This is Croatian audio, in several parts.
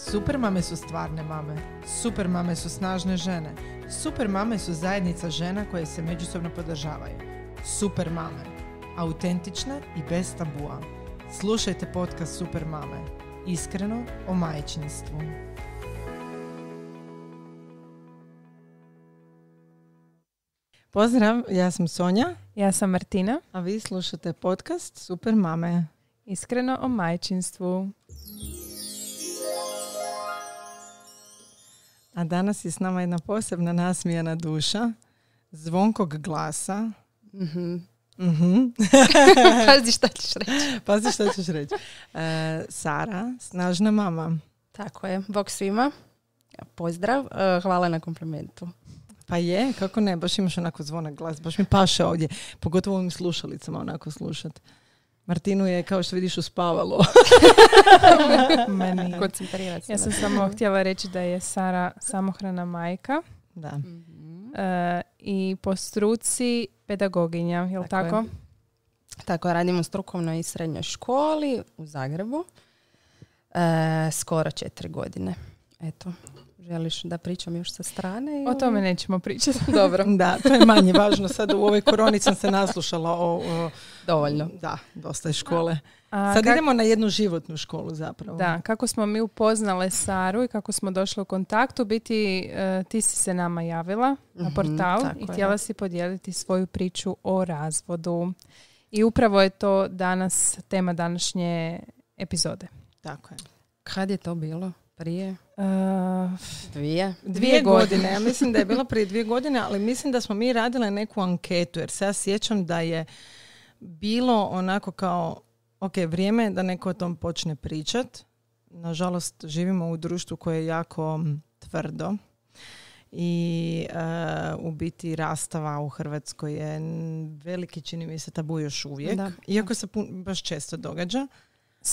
Super mame su stvarne mame, super mame su snažne žene, super mame su zajednica žena koje se međusobno podržavaju. Super mame, autentične i bez tabua. Slušajte podcast Super mame, iskreno o majčinstvu. Pozdrav, ja sam Sonja. Ja sam Martina. A vi slušate podcast Super mame. Iskreno o majčinstvu. A danas je s nama jedna posebna nasmijana duša, zvonkog glasa. Mhm. Mhm. Pazi šta ćeš reći. E, Sara, snažna mama. Tako je. bok svima. Pozdrav. E, hvala na komplementu. Pa je, kako ne, baš imaš onako zvonak glas, baš mi paše ovdje, pogotovo ovim slušalicama onako slušat. Martinu je, kao što vidiš, uspavalo. Meni. Ja sam samo htjela reći da je Sara samohrana majka. Da. Mhm. E, I po struci pedagoginja, jel tako? Tako, radimo tako u strukovnoj i srednjoj školi u Zagrebu. E, skoro četiri godine. Eto. Želiš da pričam još sa strane? O tome nećemo pričati. Dobro. da, to je manje važno. Sad u ovoj koroni sam se naslušala o... Dovoljno. Da, dosta je škole. A, Sad idemo na jednu životnu školu zapravo. Da, kako smo mi upoznale Saru i kako smo došli u kontaktu, biti e, ti si se nama javila na mhm, portal i htjela si podijeliti svoju priču o razvodu. I upravo je to danas tema današnje epizode. Tako je. Kad je to bilo? Prije? E, dvije. Dvije godine. Ja mislim da je bilo prije dvije godine, ali mislim da smo mi radile neku anketu, jer se ja sjećam da je bilo onako kao, ok, vrijeme je da neko o tom počne pričat. Nažalost, živimo u društvu koje je jako tvrdo i uh, u biti rastava u Hrvatskoj je veliki, čini mi se, tabu još uvijek. Iako se baš često događa.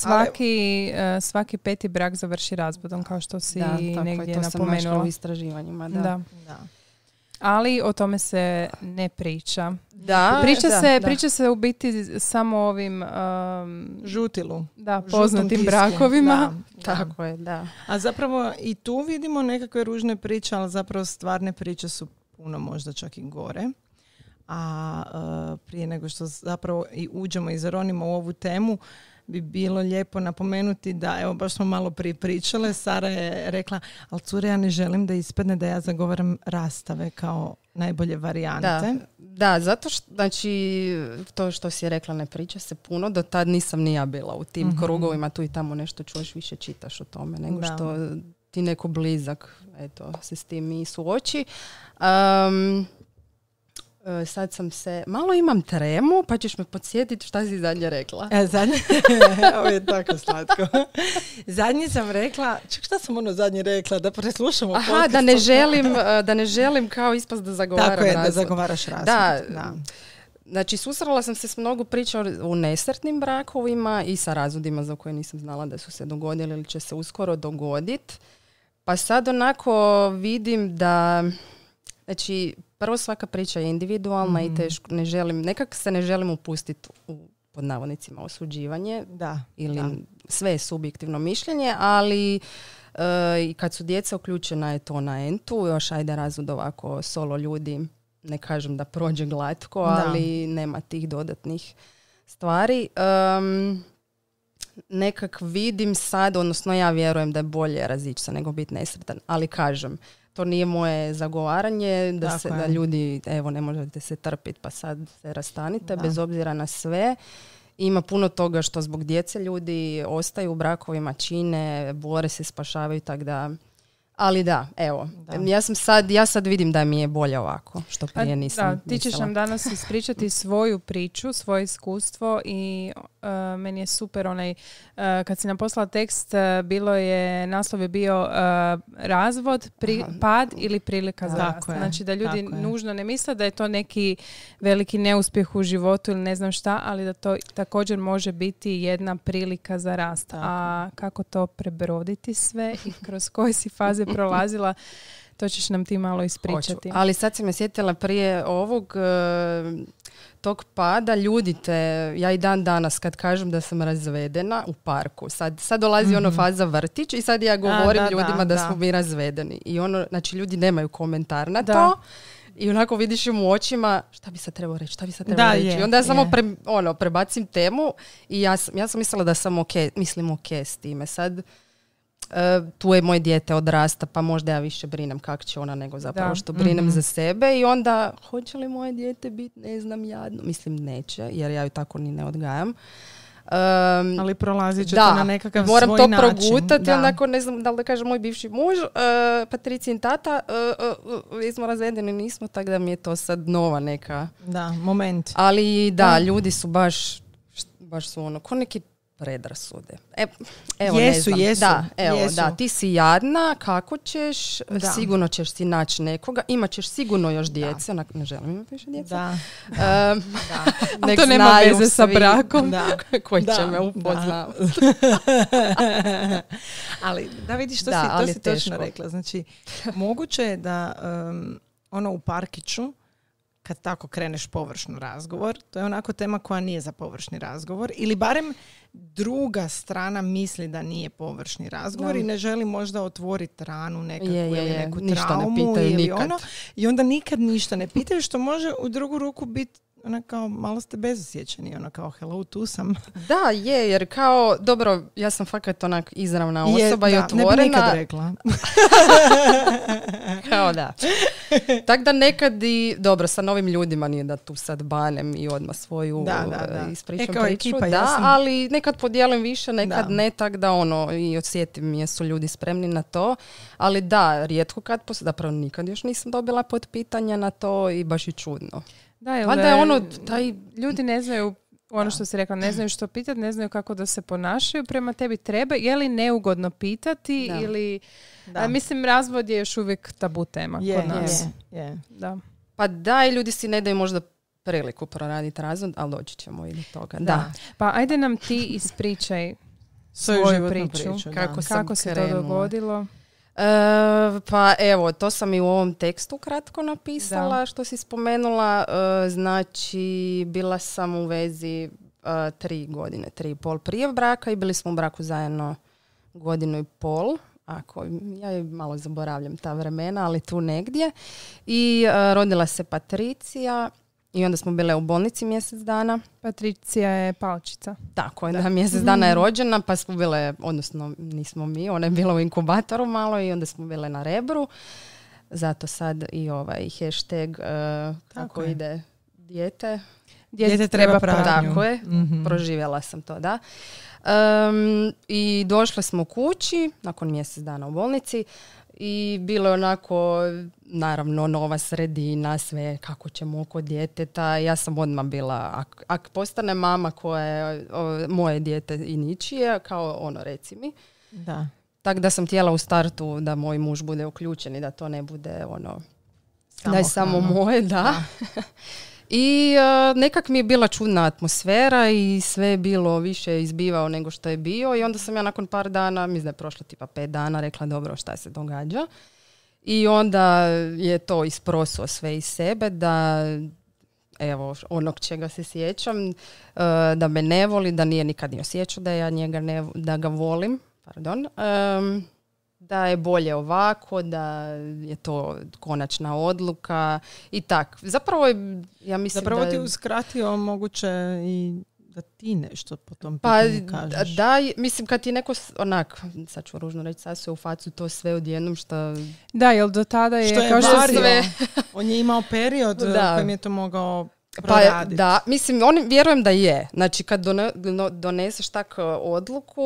Svaki, eh, svaki peti brak završi razbodom, kao što si da, tako negdje je, to Sam u istraživanjima, da. da. da. Ali o tome se ne priča. Da, priča, se, priča se u biti samo ovim... Ehm, Žutilu. Da, poznatim brakovima. tako je, da. A zapravo i tu vidimo nekakve ružne priče, ali zapravo stvarne priče su puno možda čak i gore. A eh, prije nego što zapravo i uđemo i zaronimo u ovu temu, bi bilo lijepo napomenuti da, evo baš smo malo prije pričale, Sara je rekla, ali cure ja ne želim da ispadne da ja zagovaram rastave kao najbolje varijante. Da, zato što, znači, to što si rekla ne priča se puno, do tad nisam ni ja bila u tim mhm. krugovima, tu i tamo nešto čuješ, više čitaš o tome nego što ti neko blizak eto, se s tim i suoči. Um, E, sad sam se, malo imam tremu, pa ćeš me podsjetiti šta si zadnje rekla. E, zadnje, ovo je tako slatko. Zadnje sam rekla, čak šta sam ono zadnje rekla, da preslušamo Aha, da ne želim, e, da ne želim kao ispast da zagovaram Tako je, da zagovaraš razvod. Da, da. Znači, susrela sam se s mnogo priča o nesretnim brakovima i sa razvodima za koje nisam znala da su se dogodili ili će se uskoro dogoditi. Pa sad onako vidim da Znači, prvo svaka priča je individualna i mhm. teško, ne želim, nekak se ne želim upustiti u pod navodnicima osuđivanje da, ili sve je subjektivno mišljenje, ali eh, i kad su djeca uključena je to na entu, još ajde razud ovako solo ljudi, ne kažem da prođe glatko, ali nema tih dodatnih stvari. nekak vidim sad, odnosno ja vjerujem da je bolje razići nego biti nesretan, ali kažem, to nije moje zagovaranje da, se, da ljudi, evo ne možete se trpiti pa sad se rastanite bez obzira na sve. Ima puno toga što zbog djece ljudi ostaju u brakovima, čine, bore se, spašavaju tako da ali da, evo. Ja, sam sad, ja sad vidim da mi je bolje ovako, što pa prije nisam da, Ti ćeš nam danas ispričati svoju priču, svoje iskustvo i e, meni je super onaj, e, kad si nam poslala tekst, e, bilo je, naslov je bio razvod, pri, pad ili prilika za rast. Znači da ljudi nužno ne misle da je to neki veliki neuspjeh u životu ili ne znam šta, ali da to također može biti jedna prilika za rast. A kako to prebroditi sve i kroz koje si faze prolazila, to ćeš nam ti malo ispričati. Ali sad sam me sjetila prije ovog e, tog pada ljudi te ja i dan danas kad kažem da sam razvedena u parku, sad, sad dolazi mm ono mhm. faza vrtić i sad ja govorim da, ljudima da, smo mi razvedeni. I ono, znači ljudi nemaju komentar na to i onako vidiš im u očima šta bi sad trebao reći, šta bi sad trebao reći. I onda ja samo pre, ono, prebacim temu i ja sam, ja sam mislila da sam ok, mislim ok s time. Sad E, tu je moje dijete odrasta, pa možda ja više brinem kak će ona nego zapravo što brinem mhm. za sebe i onda hoće li moje dijete biti, ne znam, jadno? Mislim, neće, jer ja ju tako ni ne odgajam. ali prolazit će da, na nekakav moram to progutati, onako ne znam da li da kaže moj bivši muž, uh, tata, uh, smo razvedeni, nismo, tako da mi je to sad nova neka. Da, moment. Ali da, ljudi su baš, baš su ono, ko neki predrasude. E, evo, jesu, ne znam. jesu. Da, evo, jesu. da, ti si jadna, kako ćeš, sigurno ćeš si naći nekoga, imat ćeš sigurno još djece, ne želim imati više djece. Da. Um, da. to nema veze sa brakom da. koji će me upoznavati. ali da vidiš što si, to si točno rekla. Znači, moguće je da um, ono u parkiću kad tako kreneš površni razgovor. To je onako tema koja nije za površni razgovor. Ili barem druga strana misli da nije površni razgovor i ne želi možda otvoriti ranu nekakvu ili neku ništa traumu ne ili ono. I onda nikad ništa ne pitaju što može u drugu ruku biti ona kao malo ste bezosjećeni, ona kao hello tu sam. Da, je, jer kao, dobro, ja sam fakat onak izravna osoba je, i da, otvorena. Ne bi nikad rekla. kao da. Tako da nekad i, dobro, sa novim ljudima nije da tu sad banem i odmah svoju da, da, e, ispričam e, kao priču. Ekipa, da, ali nekad podijelim više, nekad ne tak da ono i osjetim jesu ljudi spremni na to. Ali da, rijetko kad, zapravo nikad još nisam dobila potpitanja na to i baš i čudno. Da, je ono, taj, ljudi ne znaju ono što si rekla, ne znaju što pitati, ne znaju kako da se ponašaju prema tebi. Treba, je li neugodno pitati ili... mislim, razvod je još uvijek tabu tema je, kod nas. Je, je. Da. Pa da, i ljudi si ne daju možda priliku proraditi razvod, ali doći ćemo i do toga. Da. Pa ajde nam ti ispričaj svoju, priču, kako, kako se to dogodilo. E, pa evo, to sam i u ovom tekstu kratko napisala što si spomenula. E, znači, bila sam u vezi e, tri godine, tri i pol prije braka i bili smo u braku zajedno godinu i pol. Ako, ja malo zaboravljam ta vremena, ali tu negdje. I e, rodila se Patricija i onda smo bile u bolnici mjesec dana. Patricija je palčica. Tako, da, da mjesec dana je mhm. rođena, pa smo bile, odnosno nismo mi, ona je bila u inkubatoru malo i onda smo bile na rebru. Zato sad i ovaj hashtag uh, tako, ide dijete. Dijete treba pravnju. Tako je, mhm. proživjela sam to, da. Um, I došle smo kući, nakon mjesec dana u bolnici, i bilo je onako, naravno, nova sredina, sve kako ćemo oko djeteta. Ja sam odmah bila, ako ak postane mama koja je moje dijete i ničije, kao ono reci mi. Da. Tako da sam htjela u startu da moj muž bude uključen i da to ne bude ono, samo da je samo moje, da. I e, nekak mi je bila čudna atmosfera i sve je bilo više izbivao nego što je bio i onda sam ja nakon par dana, mislim da je prošlo tipa pet dana, rekla dobro šta se događa. I onda je to isproso sve iz sebe da evo onog čega se sjećam, e, da me ne voli, da nije nikad ni osjećao da ja njega ne, da ga volim, pardon da je bolje ovako, da je to konačna odluka i tak. Zapravo, ja mislim Zapravo da... ti uskratio moguće i da ti nešto po tom pa, kažeš. Da, mislim kad ti neko onak, sad ću ružno reći, sad se u facu to sve odjednom što... Da, jel do tada je... Što je Sve... On je imao period da. u kojem je to mogao pa, da, mislim, on, vjerujem da je. Znači, kad doneseš tak e, odluku,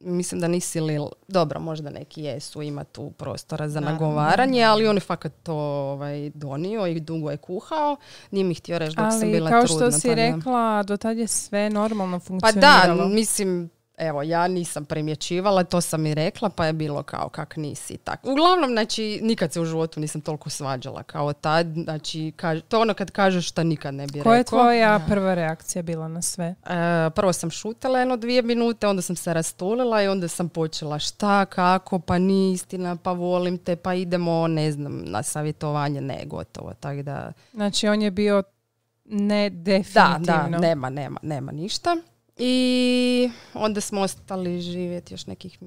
mislim da nisi Lil, dobro, možda neki jesu, ima tu prostora za nagovaranje, ali on je fakat to ovaj, donio i dugo je kuhao. Nije mi htio reći dok ali, sam bila trudna. Ali kao što si pa rekla, do tad je sve normalno funkcioniralo. Pa da, mislim, Evo, ja nisam primjećivala, to sam i rekla, pa je bilo kao kak nisi tak. Uglavnom, znači, nikad se u životu nisam toliko svađala kao tad. Znači, kaž, to ono kad kažeš šta nikad ne bi rekao. Koja je tvoja ja. prva reakcija bila na sve? E, prvo sam šutila jedno dvije minute, onda sam se rastulila i onda sam počela šta, kako, pa ni istina, pa volim te, pa idemo, ne znam, na savjetovanje, ne, gotovo. Tak da... Znači, on je bio ne definitivno. Da, da, nema, nema, nema ništa. I onda smo ostali živjeti još nekih,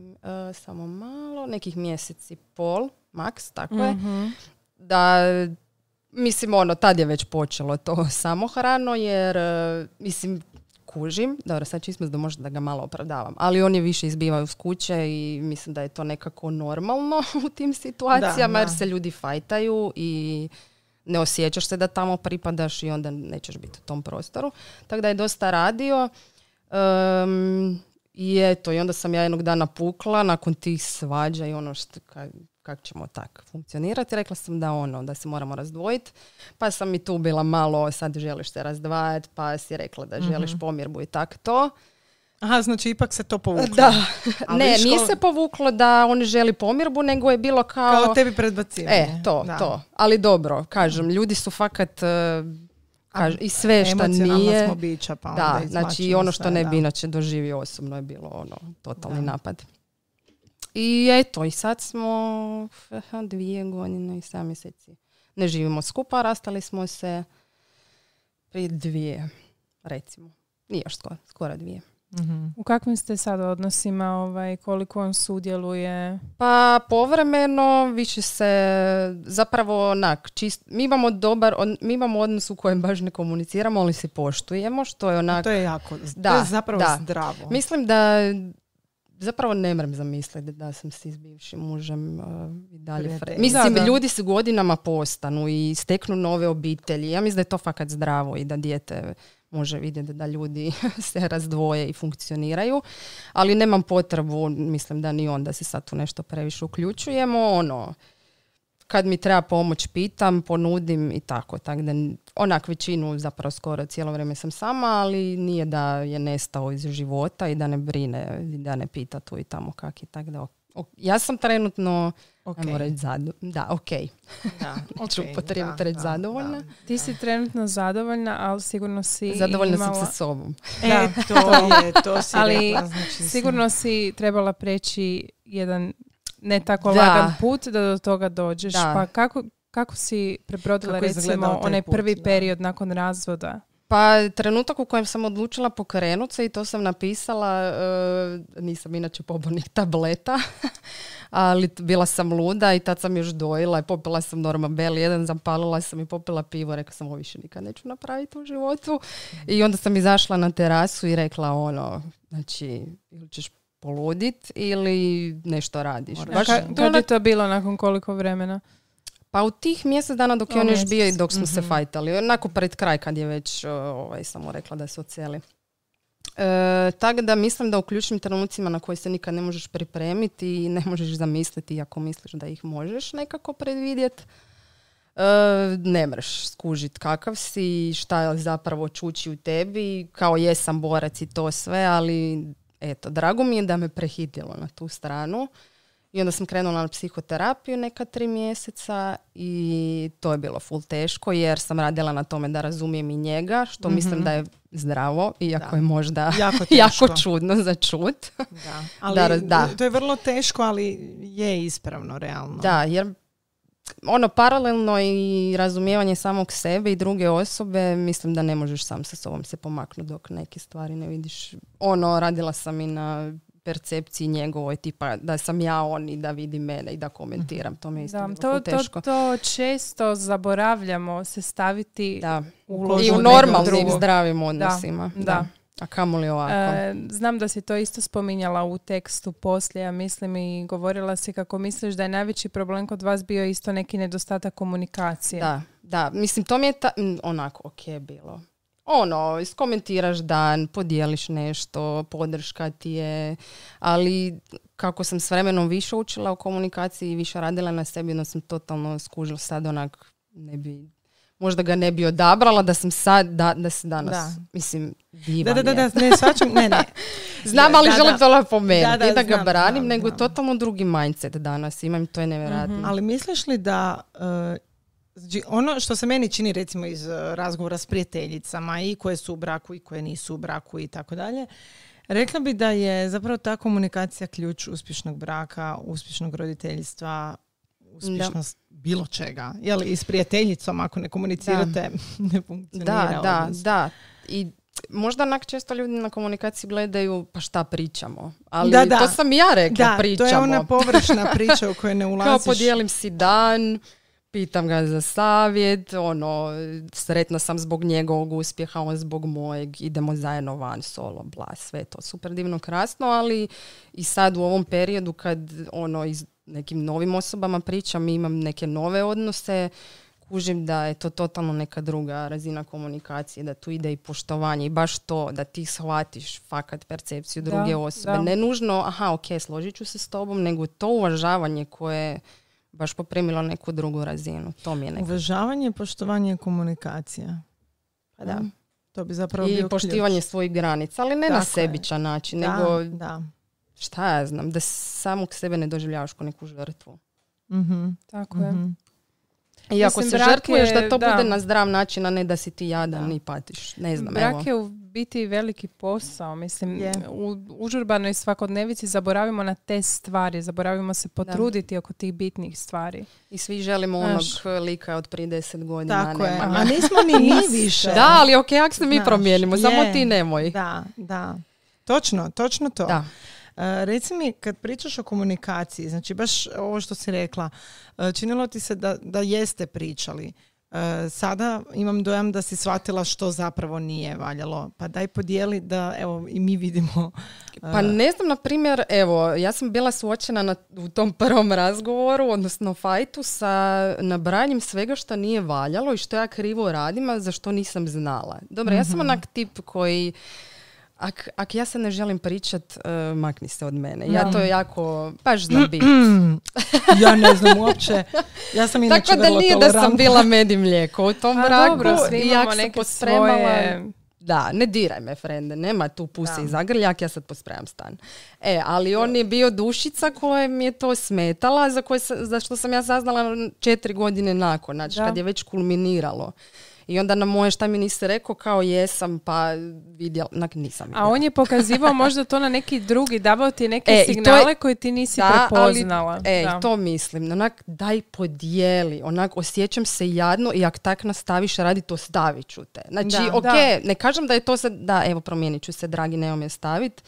e, samo malo, nekih mjesec i pol, maks, tako je. Mhm. Da, mislim, ono, tad je već počelo to samohrano, jer, e, mislim, kužim, dobro, sad čismo da možda da ga malo opravdavam, ali oni više izbivaju s kuće i mislim da je to nekako normalno u tim situacijama, da, jer se ljudi fajtaju i ne osjećaš se da tamo pripadaš i onda nećeš biti u tom prostoru. Tako da je dosta radio. Um, I eto, i onda sam ja jednog dana pukla nakon tih svađa i ono što, kak ćemo tak funkcionirati. Rekla sam da ono, da se moramo razdvojiti. Pa sam i tu bila malo, sad želiš se razdvajati, pa si rekla da želiš mhm. pomirbu i tak to. Aha, znači ipak se to povuklo. Da. ne, nije se povuklo da on želi pomirbu, nego je bilo kao... Kao tebi predbacivanje. E, to, to. Ali dobro, kažem, ljudi su fakat... E, Kaž, I sve što nije. Smo bića, pa da, znači i ono što ne bi inače doživio osobno je bilo ono totalni napad. I eto, i sad smo dvije godine i sedam mjeseci. Ne živimo skupa, rastali smo se prije dvije, recimo. Nije još skoro, skoro dvije. Mhm. U kakvim ste sad odnosima, ovaj, koliko on sudjeluje? Pa povremeno više se zapravo onak, čist, mi imamo dobar, mi imamo odnos u kojem baš ne komuniciramo, ali se poštujemo, što je onak... To je jako, da, to je zapravo zdravo. Mislim da zapravo ne moram zamisliti da sam si s bivšim mužem uh, i dalje Mislim, da, ljudi se godinama postanu i steknu nove obitelji. Ja mislim da je to fakat zdravo i da dijete može vidjeti da ljudi se razdvoje i funkcioniraju, ali nemam potrebu, mislim da ni onda se sad tu nešto previše uključujemo, ono, kad mi treba pomoć pitam, ponudim i tako, tako da onak većinu zapravo skoro cijelo vrijeme sam sama, ali nije da je nestao iz života i da ne brine, da ne pita tu i tamo kak i tako da. Ja sam trenutno Okay. Ajmo Da, ok. Da, okay, reći zadovoljna. Ti si trenutno zadovoljna, ali sigurno si Zadovoljna imala... sam sa sobom. E, to je, to si Ali znači sigurno si trebala preći jedan ne tako lagan put da do toga dođeš. Pa kako, kako si prebrodila kako recimo onaj prvi period nakon razvoda? Pa trenutak u kojem sam odlučila pokrenuti se i to sam napisala, eh, nisam inače pobornik tableta, ali bila sam luda i tad sam još dojela i popila sam normal, jedan, zapalila sam i popila pivo, rekla sam ovo više nikad neću napraviti u životu i onda sam izašla na terasu i rekla ono, znači ili ćeš poludit ili nešto radiš. Baš, je to bilo nakon koliko vremena? Pa u tih mjesec dana dok je on još bio i dok smo se mhm. fajtali. Onako pred kraj kad je već ovaj, samo rekla da se ocijeli. E, tako da mislim da u ključnim trenucima na koje se nikad ne možeš pripremiti i ne možeš zamisliti ako misliš da ih možeš nekako predvidjeti, e, ne mreš skužit kakav si, šta zapravo čući u tebi, kao jesam borac i to sve, ali eto, drago mi je da me prehitilo na tu stranu. I onda sam krenula na psihoterapiju neka tri mjeseca i to je bilo full teško jer sam radila na tome da razumijem i njega, što mhm. mislim da je zdravo, iako je možda jako, čudno za čut. Da. Ali, da, To je vrlo teško, ali je ispravno, realno. Da, jer ono paralelno i razumijevanje samog sebe i druge osobe, mislim da ne možeš sam sa sobom se pomaknuti dok neke stvari ne vidiš. Ono, radila sam i na percepciji njegovoj tipa da sam ja on i da vidi mene i da komentiram. To mi je isto da, to, To, često zaboravljamo se staviti u I u normalnim zdravim odnosima. Da, A kamoli ovako? E, znam da si to isto spominjala u tekstu poslije, ja mislim i govorila si kako misliš da je najveći problem kod vas bio isto neki nedostatak komunikacije. Da, da. Mislim, to mi je ta, onako ok bilo ono, iskomentiraš dan, podijeliš nešto, podrška ti je, ali kako sam s vremenom više učila o komunikaciji i više radila na sebi, onda sam totalno skužila sad onak, ne bi, možda ga ne bi odabrala da sam sad, da, da se danas, mislim, divan Da, da, da, da ne, svačam, ne, ne. znam, ali da, želim to lepo da, da, da, ga branim, nego je totalno drugi mindset danas imam, to je nevjerojatno. Mhm. Ali misliš li da eh, Znači, ono što se meni čini recimo iz e, razgovora s prijateljicama i koje su u braku i koje nisu u braku i tako dalje, rekla bi da je zapravo ta komunikacija ključ uspješnog braka, uspješnog roditeljstva, uspješnost bilo čega. li i s prijateljicom ako ne komunicirate, da. ne funkcionira. Da, da, da. I možda nak često ljudi na komunikaciji gledaju pa šta pričamo. Ali da, da. to sam ja rekla, da, to je ona površna priča u kojoj ne ulaziš. Kao podijelim si dan, pitam ga za savjet, ono, sretna sam zbog njegovog uspjeha, on zbog mojeg, idemo zajedno van, solo, bla, sve to super divno, krasno, ali i sad u ovom periodu kad ono, iz nekim novim osobama pričam i imam neke nove odnose, kužim da je to totalno neka druga razina komunikacije, da tu ide i poštovanje i baš to da ti shvatiš fakat percepciju druge osobe. Ne nužno, aha, ok, složit ću se s tobom, nego to uvažavanje koje baš poprimilo neku drugu razinu. To mi je nekako. poštovanje i komunikacija. Pa da. Mm. To bi zapravo I poštivanje svojih granica, ali ne na sebičan način, nego da. šta ja znam, da samog sebe ne doživljavaš kao neku žrtvu. Mhm. Tako je. Mhm. I ako se žrtvuješ, da to bude na zdrav način, a ne da si ti jadan i patiš. Ne znam, evo biti veliki posao. Mislim, u užurbanoj svakodnevici zaboravimo na te stvari, zaboravimo se potruditi oko tih bitnih stvari. I svi želimo onog lika od prije deset godina. Tako je, a nismo ni mi više. Da, ali ok, ako se mi promijenimo, samo ti nemoj. Da, da. Točno, točno to. E, reci mi, kad pričaš o komunikaciji, znači baš ovo što si rekla, e, činilo ti se da, da jeste pričali. E, sada imam dojam da si shvatila što zapravo nije valjalo. Pa daj podijeli da evo i mi vidimo. E, pa ne znam, na primjer, evo, ja sam bila suočena na, u tom prvom razgovoru, odnosno fajtu sa nabranjem svega što nije valjalo i što ja krivo radim, a za što nisam znala. Dobro, ja sam mhm. onak tip koji Ak, ak ja se ne želim pričat, e, makni se od mene. Ja to jako, baš znam biti. ja ne znam uopće. Ja sam inače Tako da nije da sam bila med i mlijeko u tom A, braku. Dobro, svi Da, ne diraj me, frende, nema tu puse i zagrljak, ja sad pospremam stan. E, ali on je bio dušica koja mi je to smetala, za, koje, za što sam ja saznala četiri godine nakon, znači kad je već kulminiralo. I onda na moje šta mi niste rekao kao jesam pa vidjela, nisam. A on je pokazivao možda to na neki drugi, davao ti neke e, signale koje ti nisi da, prepoznala. Ali, e, to mislim. Onak, daj podijeli. Onak, osjećam se jadno i ako tak nastaviš radi to stavit ću te. Znači, da, ok, ne kažem da je to sad, da, evo, promijenit ću se, dragi, nemam je stavit.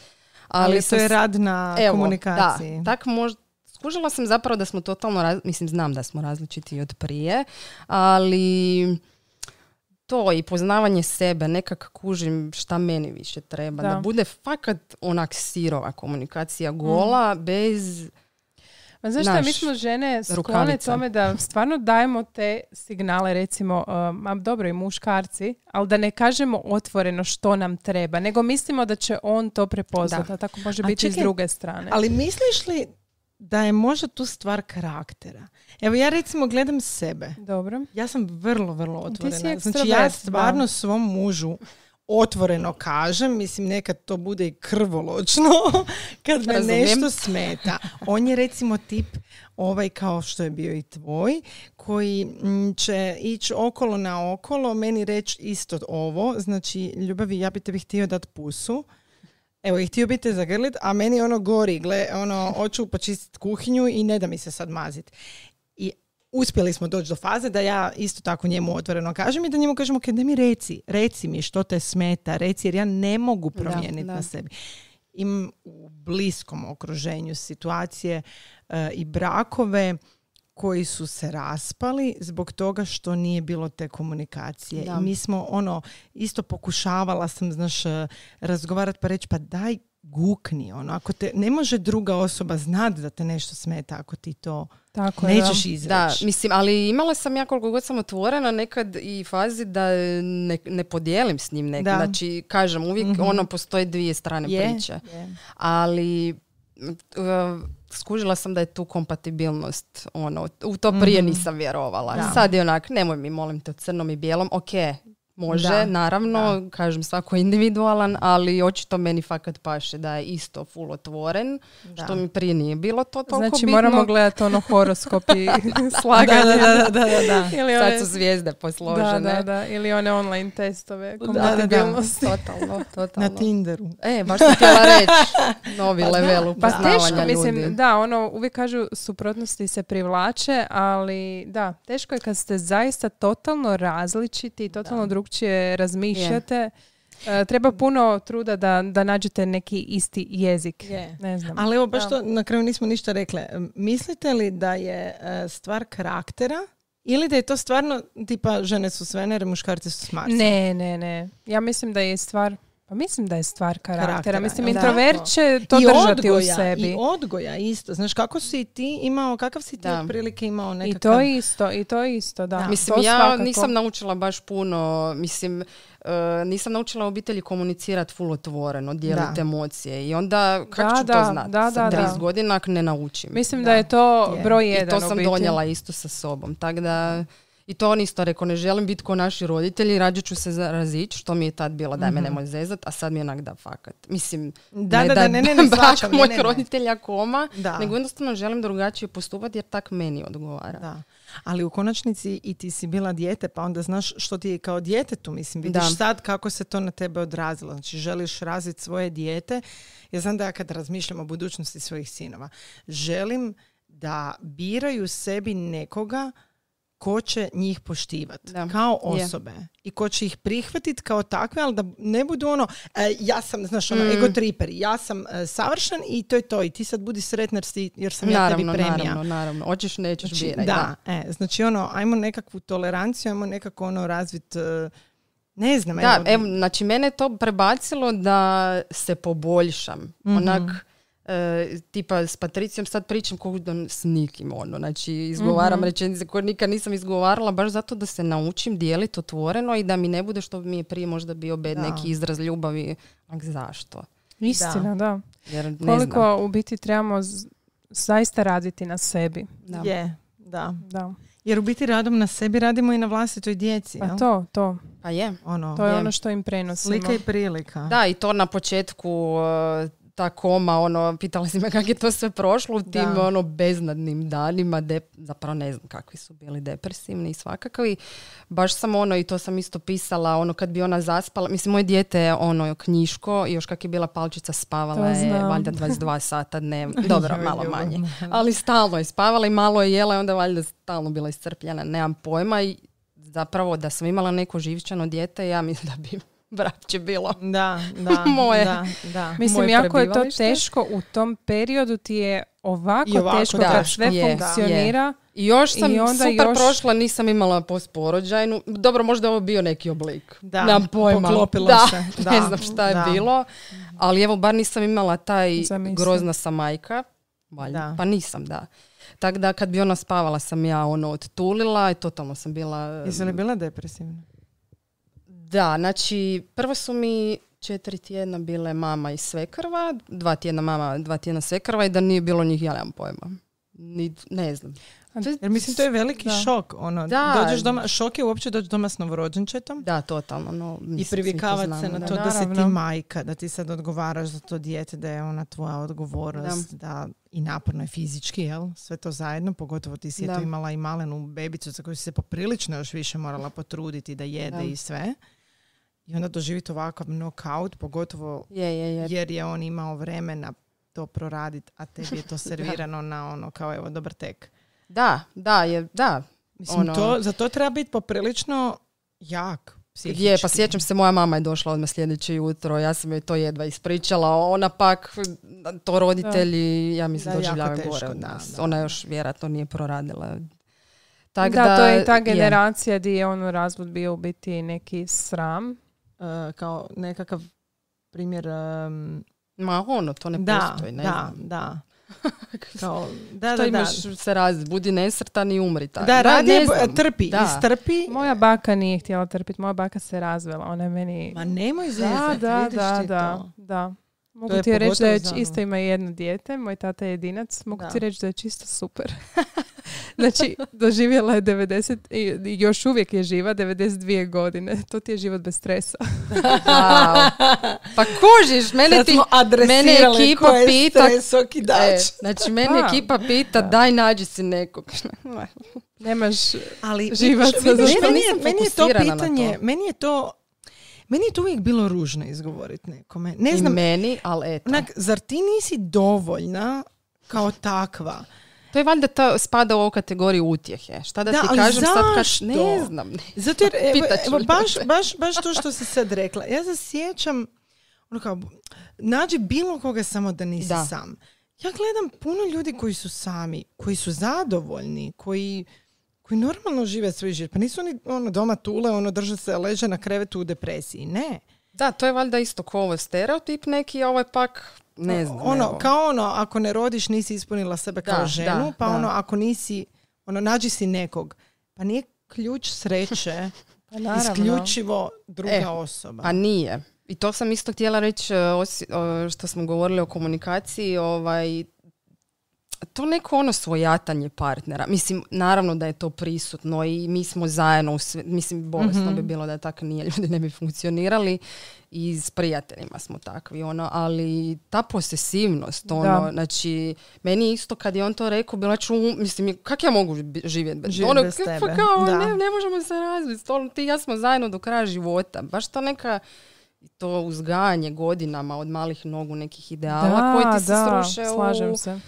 Ali, ali to je rad na evo, komunikaciji. Da, tak možda, skužila sam zapravo da smo totalno, mislim, znam da smo različiti od prije, ali to i poznavanje sebe, nekak kužim šta meni više treba. Da, bude fakat onak sirova komunikacija, mm. gola, bez... Ma znaš šta, mi smo žene sklone tome da stvarno dajemo te signale, recimo, um, dobro i muškarci, ali da ne kažemo otvoreno što nam treba, nego mislimo da će on to prepoznati, a tako može biti čekaj, s druge strane. Ali misliš li da je možda tu stvar karaktera. Evo ja recimo gledam sebe. Dobro. Ja sam vrlo, vrlo otvorena. Znači ja stvarno svom mužu otvoreno kažem, mislim nekad to bude i krvoločno kad me nešto smeta. On je recimo tip ovaj kao što je bio i tvoj koji mm, će ići okolo na okolo, meni reći isto ovo, znači ljubavi ja bi tebi htio dati pusu, Evo, i htio bi zagrlit, a meni ono gori, gle, ono, hoću počistiti kuhinju i ne da mi se sad mazit. I uspjeli smo doći do faze da ja isto tako njemu otvoreno kažem i da njemu kažemo ok, da mi reci, reci mi što te smeta, reci jer ja ne mogu promijeniti na sebi. Im u bliskom okruženju situacije e, i brakove koji su se raspali zbog toga što nije bilo te komunikacije. Da. I mi smo ono, isto pokušavala sam, znaš, e, razgovarati pa reći pa daj gukni ono. Ako te ne može druga osoba znati da te nešto smeta ako ti to Tako nećeš da. izreći. mislim, ali imala sam ja koliko god sam otvorena nekad i fazi da ne, podijelim s njim Znači, kažem, uvijek mhm. ono postoje dvije strane je, priče. Ali e, skužila sam da je tu kompatibilnost ono, u to prije mhm. nisam vjerovala. Sad je onak, nemoj mi molim te crnom i bijelom, ok, Može, naravno, kažem svako individualan, ali očito meni fakat paše da je isto full otvoren, što mi prije nije bilo to toliko znači, moramo gledati ono horoskop i slaganje. da, da, da, Ili Sad su zvijezde posložene. Da, da, Ili one online testove, Da, totalno, totalno. Na Tinderu. E, baš sam htjela reći novi pa, level pa upoznavanja pa, teško, ljudi. Mislim, da, ono, uvijek kažu suprotnosti se privlače, ali da, teško je kad ste zaista totalno različiti i totalno drugi drugčije razmišljate. Eh, treba puno truda da, da nađete neki isti jezik. Ne znam. Ali evo baš to na kraju nismo ništa rekle. Eh, mislite li da je eh, stvar karaktera ili da je to stvarno tipa žene su svenere, muškarci su smarci? Ne, ne, ne. Ja mislim da je stvar pa mislim da je stvar karaktera. Mislim, introvert će to držati odgoja, u sebi. I odgoja isto. Znaš, kako si ti imao, kakav si ti prilike imao nekakav... I to isto, i to isto, da. Mislim, ja nisam naučila baš puno, mislim, e, nisam naučila u obitelji komunicirati full otvoreno, dijeliti emocije. I onda, kako da, ću to znati? Da, Sa 30 godina ne naučim. Mislim da, je to broj jedan I to sam donijela isto sa sobom. Tako da... I to on isto rekao, ne želim biti ko naši roditelji, rađe ću se razić, što mi je tad bilo, daj me nemoj mhm. zezat, a sad mi je onak da fakat. Mislim, ne da, da, ne, roditelja koma, nego jednostavno želim drugačije postupati jer tak meni odgovara. Da. Ali u konačnici i ti si bila dijete, pa onda znaš što ti je kao djetetu, mislim, vidiš da. sad kako se to na tebe odrazilo. Znači, želiš razviti svoje dijete. Ja znam da ja kad razmišljam o budućnosti svojih sinova, želim da biraju sebi nekoga ko će njih poštivati kao osobe i ko će ih prihvatiti kao takve, ali da ne budu ono, e, ja sam, znaš, ono, mm. ego triper, ja sam e, savršen i to je to i ti sad budi sretna jer sam ja tebi premija. Naravno, naravno, hoćeš nećeš znači, da, e, znači ono, ajmo nekakvu toleranciju, ajmo nekako ono razvit ne znam. Da, evo, znači mene je to prebacilo da se poboljšam. Mhm. Onak, E, tipa s Patricijom sad pričam kako s nikim ono, znači izgovaram mm-hmm. rečenice koje nikad nisam izgovarala baš zato da se naučim dijeliti otvoreno i da mi ne bude što mi je prije možda bio bed neki izraz ljubavi, ak zašto. Istina, da. Jer Koliko u biti trebamo zaista raditi na sebi. Je, da. da. Jer u biti radom na sebi radimo i na vlastitoj djeci. Pa to, to. Pa je. Ono, to je, ono što im prenosimo. Slika i prilika. Da, i to na početku e, ta koma, ono, pitala si me kako je to sve prošlo u tim ono beznadnim danima, de, zapravo ne znam kakvi su bili depresivni i svakakvi. Baš sam ono, i to sam isto pisala, ono kad bi ona zaspala, mislim moje dijete je ono knjiško, još kak je bila palčica spavala je valjda 22 sata dnevno, dobro, malo manje, ali stalno je spavala i malo je jela i onda valjda stalno bila iscrpljena, nemam pojma i zapravo da sam imala neko živčano dijete, ja mislim da bi vraće bilo. Da, da, moje, da, da. Mislim, jako je to teško u tom periodu ti je ovako, teško da, kad sve funkcionira. I još sam I onda super prošla, nisam imala posporođajnu. Dobro, možda je ovo bio neki oblik. Da, pojma. poklopilo da, se. Da, ne znam šta je bilo. Ali evo, bar nisam imala taj grozna samajka. majka. Valjda. Pa nisam, da. Tako da kad bi ona spavala sam ja ono odtulila i totalno sam bila... Jesi li mm. bila depresivna? Da, znači prvo su mi četiri tjedna bile mama i svekrva, dva tjedna mama, dva tjedna svekrva i da nije bilo njih, ja nemam pojma. Ni, ne znam. Jer mislim, to je veliki šok. Ono, da. Dođeš doma, šok je uopće doći doma s novorođenčetom. Da, totalno. No, mislim, I privikavati se na to da, si ti majka, da ti sad odgovaraš za to dijete, da je ona tvoja odgovornost, da i naporno je fizički, jel? Sve to zajedno, pogotovo ti si je to imala i malenu bebicu za koju si se poprilično još više morala potruditi da jede i sve i onda doživjeti ovakav knockout, pogotovo je, jer. je on imao vremena to proraditi, a tebi je to servirano na ono kao evo dobar tek. Da, da, je, da. Mislim, ono- to, za to treba biti poprilično jak. Psihički. Je, pa sjećam se, moja mama je došla odmah sljedeće jutro, ja sam joj to jedva ispričala, ona pak, to roditelji, ja mislim, da, gore od nas. Ona još vjerojatno nije proradila. Tak da, to je ta generacija je. di je ono razvod bio u biti neki sram E, kao nekakav primjer... Um, Ma ono, to ne da, postoji, ne da, Da, što se raz, budi nesrtan i umri tako. Da, radi trpi, da. istrpi. Moja baka nije htjela trpiti, moja baka se razvela, ona je meni... Ma nemoj da, da, da, da, Da, Mogu je ti reći da isto ima jedno dijete, moj tata je jedinac, mogu ti reći da je čisto super. znači, doživjela je 90 i još uvijek je živa 92 godine. To ti je život bez stresa. Pa kužiš, mene ti mene ekipa pita, e, znači mene pa. ekipa pita daj nađi si nekog. Nemaš ali živaca. meni je to pitanje, meni je to meni je to uvijek bilo ružno izgovoriti nekome. Ne znam, I meni, ali eto. Onak, zar ti nisi dovoljna kao takva? To je valjda ta, spada u ovu kategoriju utjehe. Šta da, da ti kažem zašto? sad kaš, ne znam. Zato jer, evo, baš, baš, to što si sad rekla. Ja se sjećam, ono kao, nađi bilo koga samo da nisi sam. Ja gledam puno ljudi koji su sami, koji su zadovoljni, koji koji normalno žive svoj život. Pa nisu oni ono, doma tule, ono, drže se, leže na krevetu u depresiji. Ne. Da, to je valjda isto kao ovo ovaj stereotip neki, a ovo ovaj je pak ne znam. Ono, kao ono, ako ne rodiš nisi ispunila sebe da, kao ženu, pa ono, ako nisi, ono, nađi si nekog. Pa nije ključ sreće pa, pa isključivo druga e, osoba. Pa nije. I to sam isto htjela reći eh, što smo govorili o komunikaciji, ovaj, to neko ono svojatanje partnera. Mislim, naravno da je to prisutno i mi smo zajedno, u sve, mislim, bolesno bi mhm. bilo da tako nije, ljudi ne bi funkcionirali i s prijateljima smo takvi, ono, ali ta posesivnost, ono, znači, meni isto kad je on to rekao, bila ću, mislim, kak ja mogu živjeti bez, ono, tebe. Pa kao, Ne, možemo se razviti, ono, ti i ja smo zajedno do kraja života, baš to neka, to uzgajanje godinama od malih nogu nekih ideala koji ti se da, sruše u... se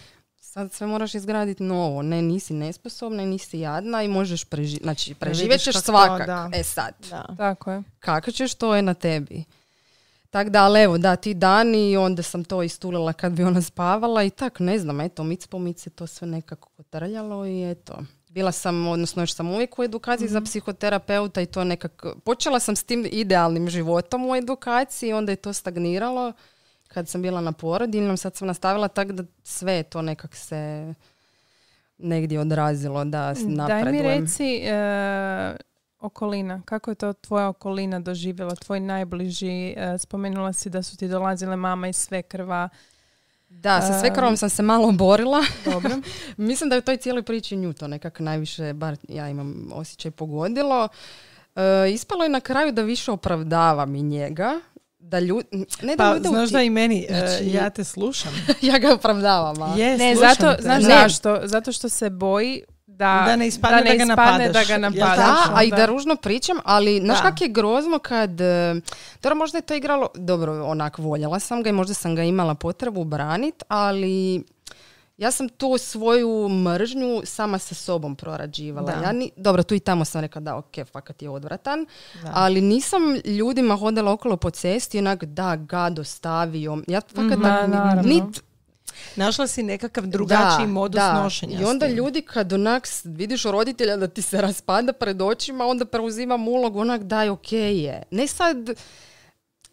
sad sve moraš izgraditi novo. Ne, nisi nesposobna, nisi jadna i možeš preživjeti. Znači, preživjet ćeš svakak. E sad. Tako je. Kako ćeš, to je na tebi. tako da, ali evo, da, ti dani i onda sam to istulila kad bi ona spavala i tak, ne znam, eto, mic po mic to sve nekako kotrljalo i eto. Bila sam, odnosno još sam uvijek u edukaciji za mhm. psihoterapeuta i to nekako, počela sam s tim idealnim životom u edukaciji, onda je to stagniralo kad sam bila na porodiljnom, sad sam nastavila tako da sve to nekak se negdje odrazilo da napredujem. Mm, daj mi reci eh, okolina, kako je to tvoja okolina doživjela, tvoj najbliži, eh, spomenula si da su ti dolazile mama i krva. Da, sa eh, krvom sam se malo borila. Dobro. Mislim da je u toj cijeloj priči nju to nekak najviše, bar ja imam osjećaj, pogodilo. ispalo je na kraju da više opravdavam i njega da ljudi, ne da pa, znaš da i meni, e, znači, ja te slušam. ja ga opravdavam, je ne, zato, znaš zašto? Zato što se boji da, da ne ispadne da, da, ga da ga napadaš. Da, a i da ružno pričam, ali znaš kak je grozno kad... E, dobro, možda je to igralo... Dobro, onak, voljela sam ga i možda sam ga imala potrebu branit, ali ja sam tu svoju mržnju sama sa sobom prorađivala. Ja ni, dobro, tu i tamo sam rekla da, ok, fakat je odvratan, ali nisam ljudima hodala okolo po cesti onak da, ga dostavio. Ja fakat mhm. nit, Našla si nekakav drugačiji da, modus nošenja. I onda ljudi kad onak vidiš roditelja da ti se raspada pred očima, onda preuzimam ulogu onak daj ok je. Ne sad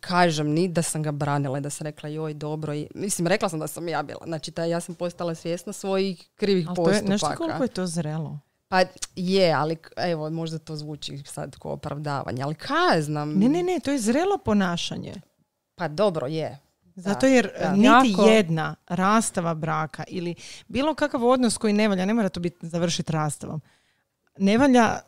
kažem ni da sam ga branila i da sam rekla joj dobro i mislim rekla sam da sam ja bila znači ja sam postala svjesna svojih krivih ali to Je nešto koliko je to zrelo? Pa je, ali evo možda to zvuči sad kao opravdavanje, ali kaznam znam. Ne, ne, ne, to je zrelo ponašanje. Pa dobro je. Zato jer da, niti jedna rastava braka ili bilo kakav odnos koji ne valja, ne mora to biti završiti rastavom ne valja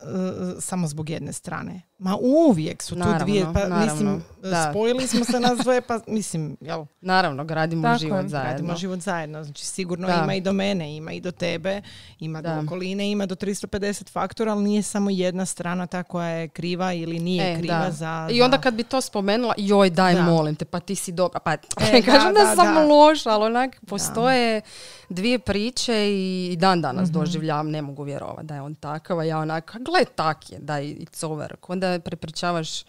e, samo zbog jedne strane. Ma uvijek su tu dvije, pa naravno, mislim, e, da. spojili smo se nas dvoje, pa mislim, jel? Naravno, gradimo Tako, život zajedno. Gradimo život zajedno, znači sigurno ima i do mene, ima i do tebe, ima da. do okoline, ima do 350 faktora, ali nije samo jedna strana ta koja je kriva ili nije e, kriva za, I onda kad bi to spomenula, joj daj molim te, pa ti si dobra, pa e, kažem da, sam loš, ali onak postoje dvije priče i dan danas mm doživljavam, ne mogu vjerovati da je on takav ja onak, gle tak je, da it's over. Onda prepričavaš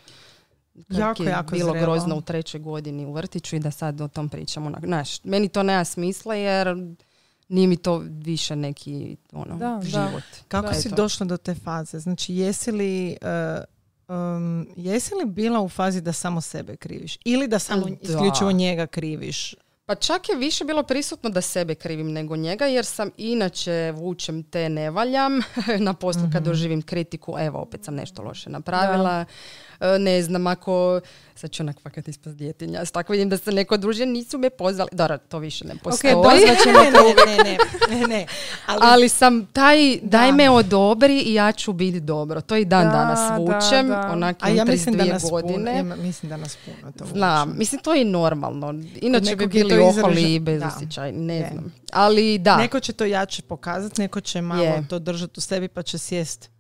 kako je jako bilo grozno u trećoj godini u vrtiću i da sad o tom pričamo. Znaš, meni to nema smisla jer nije mi to više neki ono, život. Kako si došla do te faze? Znači, jesi li... Eh, um, jesi li bila u fazi da samo sebe kriviš? Ili da samo isključivo njega kriviš? Pa čak je više bilo prisutno da sebe krivim nego njega jer sam inače vučem te ne valjam na poslu kad mhm. doživim kritiku evo opet sam nešto loše napravila. E, ne znam ako, sad ću onak fakat ispast djetinja, s tako vidim da se neko druže, nisu me pozvali, dobro, to više ne postoji. Ok, to ne, ne, ne, ne, Ali, sam taj, daj me odobri i ja ću biti dobro. To i dan danas vučem, onak A ja mislim da nas godine. Puno, mislim da nas puno to Znam, mislim to je normalno. Inače bi bili oholi i osjećaj. ne znam. Ali da. Neko će to jače pokazati, neko će malo to držati u sebi pa će sjest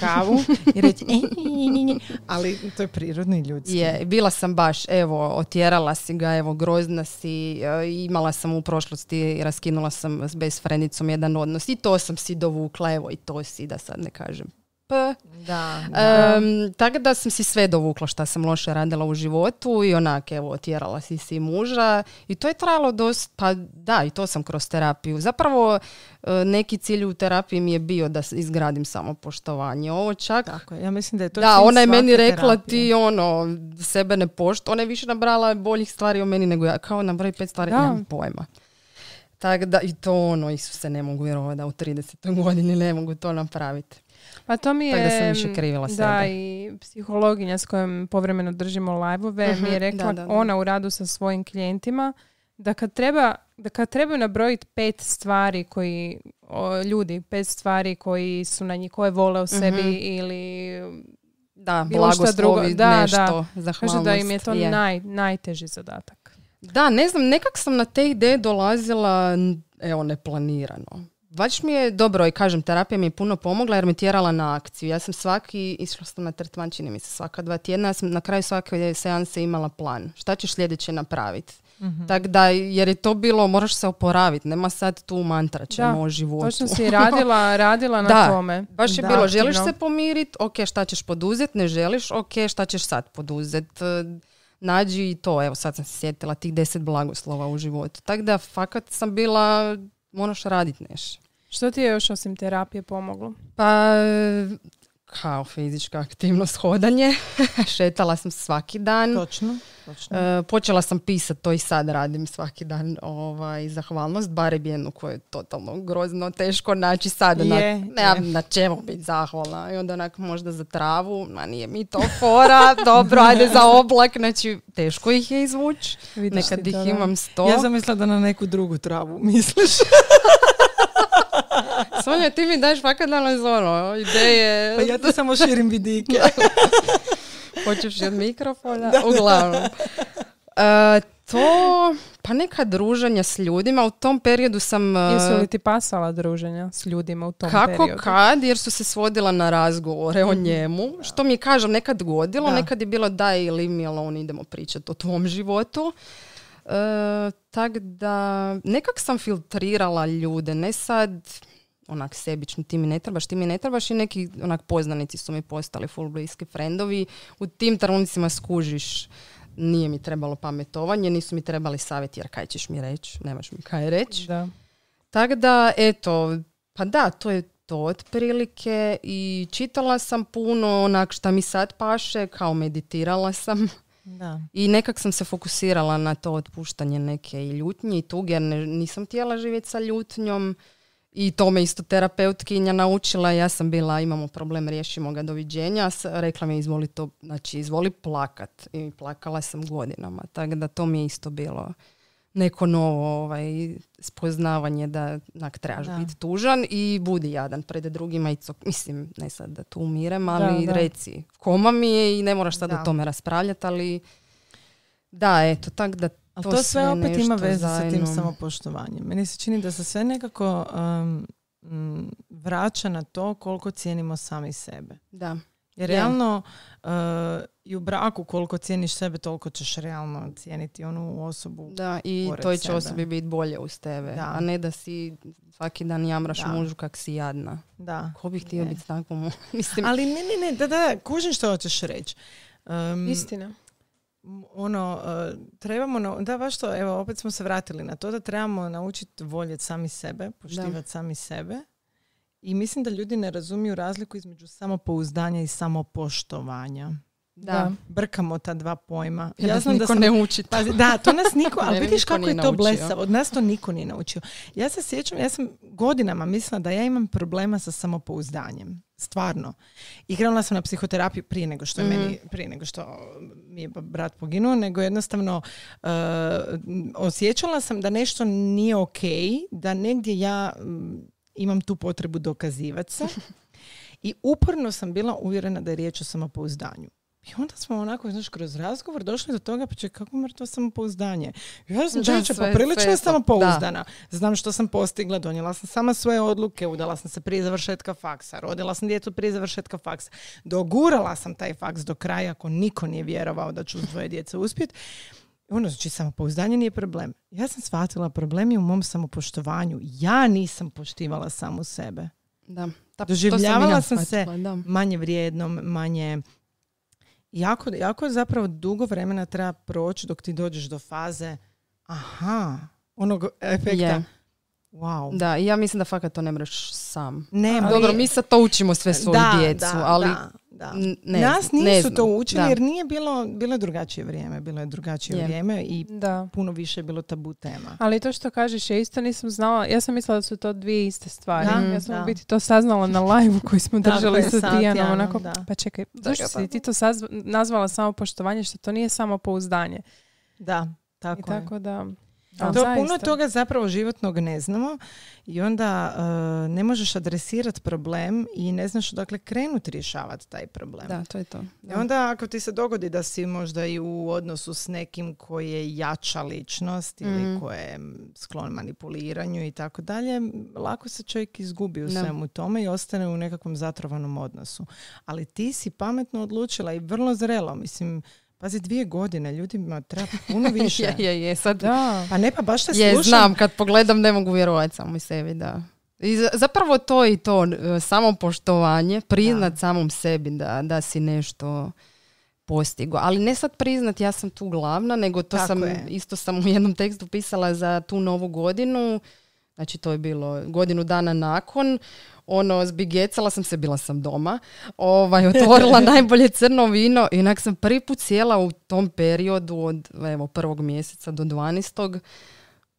kavu i reći e, e, e, ali to je prirodni ljudski. Je, bila sam baš, evo, otjerala si ga, evo, grozna si, imala sam u prošlosti, raskinula sam s bezfrenicom jedan odnos i to sam si dovukla, evo, i to si, da sad ne kažem. P. Da, da. tako da sam si sve dovukla šta sam loše radila u životu i onak evo otjerala si si muža i to je trajalo dosta, pa da i to sam kroz terapiju. Zapravo e, neki cilj u terapiji mi je bio da izgradim samopoštovanje. Ovo čak... Tako, ja mislim da je to Da, ona je meni rekla ti ono, sebe ne pošto. Ona je više nabrala boljih stvari o meni nego ja. Kao broj pet stvari, da. nemam pojma. Tako da i to ono, Isuse, ne mogu vjerovati da u 30. godini ne mogu to napraviti. Pa to mi je... Tako da i psihologinja s kojom povremeno držimo live uh mi je mhm, rekla da, ona u radu sa svojim klijentima da kad treba da kad trebaju nabrojiti pet stvari koji ljudi, pet stvari koji su na njih, koje vole u sebi mhm. ili da, drugo da, nešto, da. Kaže da im je to Naj, najteži zadatak. Da, ne znam, nekak sam na te ideje dolazila evo, neplanirano. Baš mi je dobro i kažem, terapija mi je puno pomogla jer me tjerala na akciju. Ja sam svaki, išla sam na tretman, čini mi se, svaka dva tjedna, ja sam na kraju svake seanse imala plan. Šta ćeš sljedeće napraviti? Mhm. Tako da, jer je to bilo, moraš se oporaviti, nema sad tu mantra ćemo o životu. Točno si radila, radila na da, tome. Baš je bilo, želiš se pomiriti, ok, šta ćeš poduzet, ne želiš, ok, šta ćeš sad poduzet. E, nađi i to, evo sad sam se sjetila tih deset blagoslova u životu. Tako da, fakat sam bila, moraš raditi nešto. Što ti je još osim terapije pomoglo? Pa kao fizička aktivnost, hodanje. Šetala sam svaki dan. Točno. točno. E, počela sam pisati, to i sad radim svaki dan, ovaj, zahvalnost, barem jednu koju je totalno grozno, teško naći sad. Je, na, ne, na čemu biti zahvalna. I onda onak možda za travu, ma nije mi to fora, dobro, ajde za oblak, znači teško ih je izvući. Nekad ih imam sto. Ja sam mislila da na neku drugu travu misliš. Sonja, ti mi daš fakat iz ono, ideje. Pa ja to samo širim vidike. Počeš od mikrofona, da, uglavnom. Uh, to, pa neka druženja s ljudima, u tom periodu sam... Uh, Jesu li ti pasala druženja s ljudima u tom kako periodu? Kako kad, jer su se svodila na razgovore mm o njemu, što mi je, kažem, nekad godilo, da. nekad je bilo daj ili mi, on idemo pričati o tvom životu. Uh, tak da nekak sam filtrirala ljude, ne sad onak sebični, ti mi ne trebaš, ti mi ne trebaš i neki onak poznanici su mi postali full bliski friendovi U tim trenucima skužiš nije mi trebalo pametovanje, nisu mi trebali savjeti jer kaj ćeš mi reći, nemaš mi kaj reći. Tako da, eto, pa da, to je to otprilike i čitala sam puno onak šta mi sad paše, kao meditirala sam. Da. I nekak sam se fokusirala na to otpuštanje neke i ljutnje i tuge jer ne, nisam htjela živjeti sa ljutnjom i to me isto terapeutkinja naučila. Ja sam bila, imamo problem, riješimo ga, doviđenja. Rekla mi, izvoli to, znači, izvoli plakat. I plakala sam godinama. Tako da to mi je isto bilo neko novo ovaj, spoznavanje da nak, trebaš biti tužan i budi jadan pred drugima i mislim, ne sad da tu umirem, ali da, reci, koma mi je i ne moraš sad da. o tome raspravljati, ali da, eto, tak da ali to, sve opet ima veze sa tim samopoštovanjem. Meni se čini da se sve nekako um, vraća na to koliko cijenimo sami sebe. Da. Jer realno uh, i u braku koliko cijeniš sebe, toliko ćeš realno cijeniti onu osobu. Da, i toj će osobi biti bolje uz tebe. A ne da si svaki dan jamraš mužu kak si jadna. Da. Ko bih htio e. biti takvom? Mislim... Ali ne, ne, ne, da, da, kužim što hoćeš reći. Um, Istina ono, e, trebamo, da baš to, evo opet smo se vratili na to da trebamo naučiti voljeti sami sebe, poštivati sami sebe. I mislim da ljudi ne razumiju razliku između samopouzdanja i samopoštovanja. Da. Brkamo ta dva pojma. Ja, znam niko da ne uči. da, to nas niko, ali vidiš kako je to blesavo. Od nas to niko nije naučio. Ja se sjećam, ja sam godinama mislila da ja imam problema sa samopouzdanjem stvarno. I sam na psihoterapiju prije nego što je meni, mhm. prije nego što mi je brat poginuo, nego jednostavno e, osjećala sam da nešto nije ok, da negdje ja mm, imam tu potrebu dokazivati se. I uporno sam bila uvjerena da je riječ o samopouzdanju. I onda smo onako, znaš, kroz razgovor došli do toga, pa će kako to samopouzdanje. Ja sam čovječe, poprilično samopouzdana. Znam što sam postigla, donijela sam sama svoje odluke, udala sam se prije završetka faksa, rodila sam djecu prije završetka faksa. Dogurala sam taj faks do kraja, ako niko nije vjerovao da ću dvoje djece uspjeti. Ono, znači, samopouzdanje nije problem. Ja sam shvatila problem je u mom samopoštovanju. Ja nisam poštivala samu sebe. Da. Doživljavala sam, se manje vrijednom, manje jako, jako zapravo dugo vremena treba proći dok ti dođeš do faze aha, onog efekta. Wow. Da, ja mislim da fakat to ne mreš sam. Ne, Dobro, mi sad to učimo sve svoju djecu, ali da, da. Ne, Nas nisu to učili jer nije bilo, bilo drugačije vrijeme, bilo je drugačije vrijeme i da. puno više je bilo tabu tema. Ali to što kažeš, ja isto nisam znala, ja sam mislila da su to dvije iste stvari. ja sam u biti to saznala na live koji smo držali sa Tijanom, onako, pa čekaj, zašto si pa- ti to nazvala samo poštovanje, što to nije samo pouzdanje. Da, tako I je. tako da... A, to, puno toga zapravo životnog ne znamo i onda e, ne možeš adresirati problem i ne znaš dakle, krenuti rješavati taj problem. Da, to je to. I onda ako ti se dogodi da si možda i u odnosu s nekim koji je jača ličnost ili mhm. koji je sklon manipuliranju i tako dalje, lako se čovjek izgubi u svemu tome i ostane u nekakvom zatrovanom odnosu. Ali ti si pametno odlučila i vrlo zrelo, mislim, Pazi, dvije godine, ljudima treba puno više. je, je, sad... Da. ne, pa baš te je, slušam. znam, kad pogledam ne mogu vjerovati samo sebi, da. I zapravo to i to, e, samo poštovanje, priznat samom sebi da, da si nešto postigo. Ali ne sad priznat ja sam tu glavna, nego to sam, isto sam u jednom tekstu pisala za tu novu godinu. Znači to je bilo godinu dana nakon ono, zbigecala sam se, bila sam doma, ovaj, otvorila najbolje crno vino i onak sam prvi put sjela u tom periodu od evo, prvog mjeseca do 12.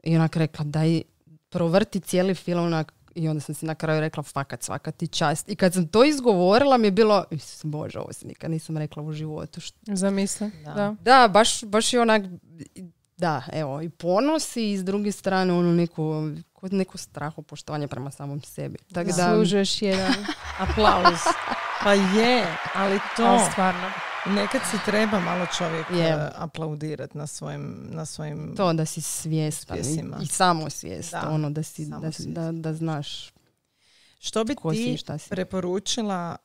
I onak rekla, daj, provrti cijeli film, onak, i onda sam si na kraju rekla fakat svaka ti čast. I kad sam to izgovorila mi je bilo, Bože, ovo si nikad nisam rekla u životu. Zamisli, da. da. baš, baš i onak, da, evo, i ponosi, i s druge strane ono neku kod neko straho poštovanje prema samom sebi. Tako da, Služeš jedan aplauz. Pa je, ali to... stvarno. Nekad se treba malo čovjek yeah. Eh, aplaudirati na svojim, na svojim... To da si svjestan i, i samosvijest. Da. Ono, da, si, da, da, da, znaš što bi ti si, šta si. preporučila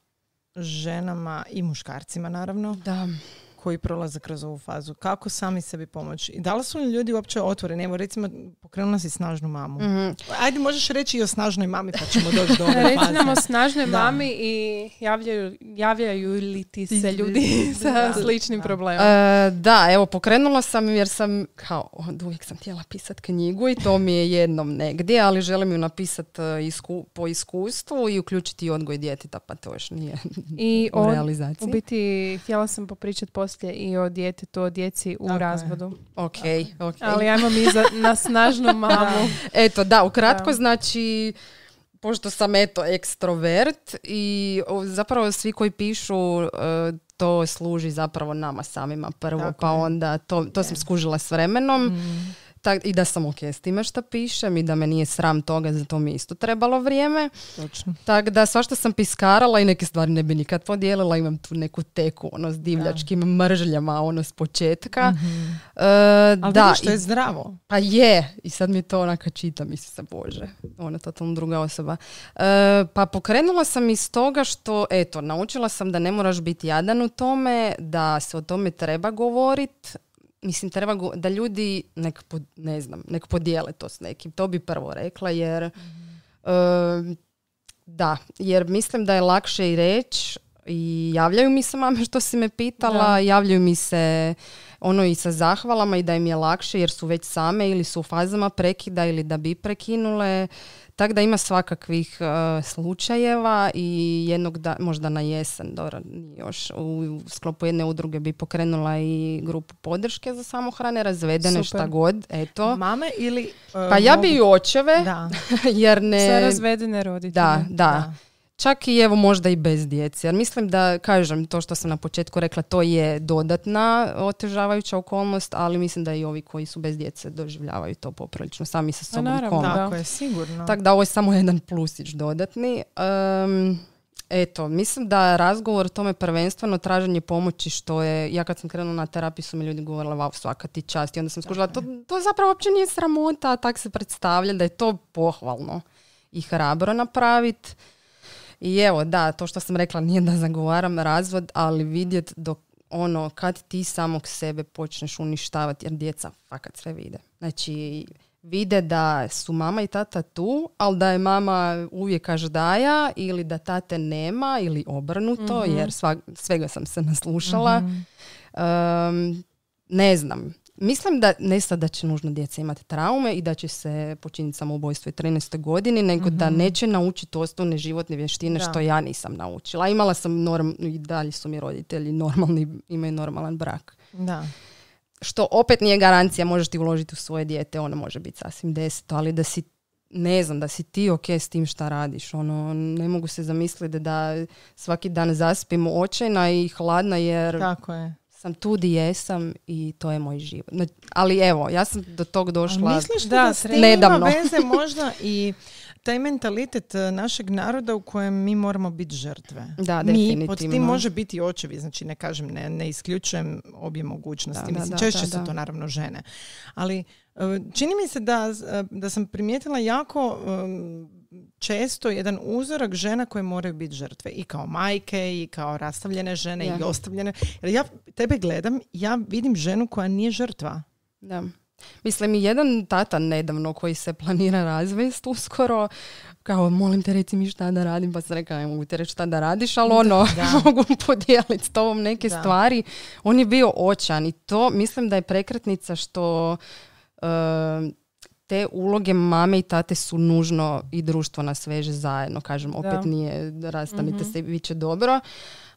ženama i muškarcima naravno da koji prolaze kroz ovu fazu? Kako sami sebi pomoći? I da li su li ljudi uopće otvoreni? Evo, recimo, pokrenula si snažnu mamu. mm Ajde, možeš reći i o snažnoj mami, pa ćemo doći do ove Reci o snažnoj mami i javljaju, javljaju li ti se ljudi sa sličnim da. problemom? E, da, evo, pokrenula sam jer sam, kao, od uvijek sam htjela pisati knjigu i to mi je jednom negdje, ali želim ju napisat e, po iskustvu i uključiti odgoj djeteta, pa to još nije I u realizaciji. U biti, htjela sam popričati poslije poslije i o djetetu, o djeci u razvodu. Ok, ok. Ali ajmo mi za, na snažnu mamu. Eto, da, ukratko da. znači pošto sam eto ekstrovert i zapravo svi koji pišu e, to služi zapravo nama samima prvo, pa onda to, to sam skužila s vremenom. Mm i da sam ok s time što pišem i da me nije sram toga, za to mi isto trebalo vrijeme. Tako da svašta sam piskarala i neke stvari ne bi nikad podijelila, imam tu neku teku ono s divljačkim da. mržljama ono s početka. Mm-hmm. da, što je zdravo. Pa je, i sad mi to onaka čita, misli se bože, ona je totalno druga osoba. E, pa pokrenula sam iz toga što, eto, naučila sam da ne moraš biti jadan u tome, da se o tome treba govoriti mislim treba da ljudi nek, ne znam, nek podijele to s nekim. To bi prvo rekla jer mhm. da, jer mislim da je lakše i reći i javljaju mi se mame što si me pitala, da. javljaju mi se ono i sa zahvalama i da im je lakše jer su već same ili su u fazama prekida ili da bi prekinule tako da ima svakakvih e, slučajeva i jednog da, možda na jesen, dobro, još u, u sklopu jedne udruge bi pokrenula i grupu podrške za samohrane, razvedene, Super. šta god, eto. Mame ili... E, pa ja bi i očeve, jer ne... Sve razvedene roditelje. da. da. Čak i evo možda i bez djece. Jer mislim da, kažem, to što sam na početku rekla, to je dodatna otežavajuća okolnost, ali mislim da i ovi koji su bez djece doživljavaju to poprilično sami sa pa sobom. A naravno, da. tako je, sigurno. Tako da ovo je samo jedan plusić dodatni. Um, Eto, mislim da razgovor o tome prvenstveno traženje pomoći što je, ja kad sam krenula na terapiju su mi ljudi govorila wow, svaka ti čast i onda sam skužila, to, to zapravo uopće nije sramota, tak se predstavlja da je to pohvalno i hrabro napraviti. I evo, da, to što sam rekla nije da zagovaram razvod, ali vidjet dok ono, kad ti samog sebe počneš uništavati, jer djeca fakat sve vide. Znači, vide da su mama i tata tu, ali da je mama uvijek daja ili da tate nema ili obrnuto, mhm. jer svega sam se naslušala. Mhm. ne znam, Mislim da ne sad da će nužno djeca imati traume i da će se počiniti samoubojstvo u 13. godini, nego da mhm. neće naučiti osnovne životne vještine što ja nisam naučila. Imala sam norm, i dalje su mi roditelji normalni, imaju normalan brak. Da. Što opet nije garancija, možeš ti uložiti u svoje dijete, ono može biti sasvim deseto, ali da si ne znam, da si ti ok s tim šta radiš. Ono, ne mogu se zamisliti da svaki dan zaspimo očajna i hladna jer Tako je sam tu di jesam i to je moj život. Ali evo, ja sam do tog došla misliš da, da s veze možda i taj mentalitet e, našeg naroda u kojem mi moramo biti žrtve. Da, mi, pod tim može biti očevi, znači ne kažem, ne, ne isključujem obje mogućnosti. Da, Mislim, češće su to naravno žene. Ali e, čini mi se da, e, da sam primijetila jako često jedan uzorak žena koje moraju biti žrtve. I kao majke, i kao rastavljene žene, i ostavljene. Jer ja tebe gledam, ja vidim ženu koja nije žrtva. Da. Mislim, jedan tata nedavno koji se planira razvest uskoro, kao, molim te reci mi šta da radim, pa sam rekao, ne mogu te reći šta da radiš, ali ono, mogu podijeliti s tobom neke stvari. On je bio očan i to mislim da je prekretnica što... Eh, te uloge mame i tate su nužno i društvo nas veže zajedno. Kažem, opet nije rastanite mm-hmm. se, bit će dobro.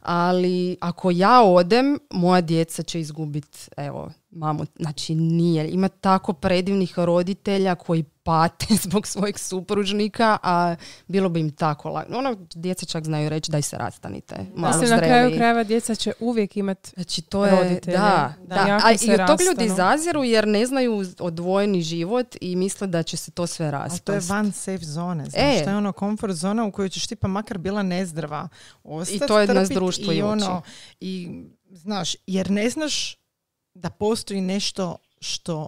Ali ako ja odem, moja djeca će izgubiti evo, Mamo, znači nije. Ima tako predivnih roditelja koji pate zbog svojeg supružnika, a bilo bi im tako lagno. Ono, djeca čak znaju reći daj se rastanite. Malo se na kraju krajeva djeca će uvijek imati znači, to je, roditelje. Da, A, I od tog ljudi zaziru jer ne znaju odvojeni život i misle da će se to sve rastati. A to je van safe zone. E. Znači e. to je ono comfort zona u kojoj ćeš ti pa makar bila nezdrava. I to je nas društvo i, ono, i znaš, jer ne znaš da postoji nešto što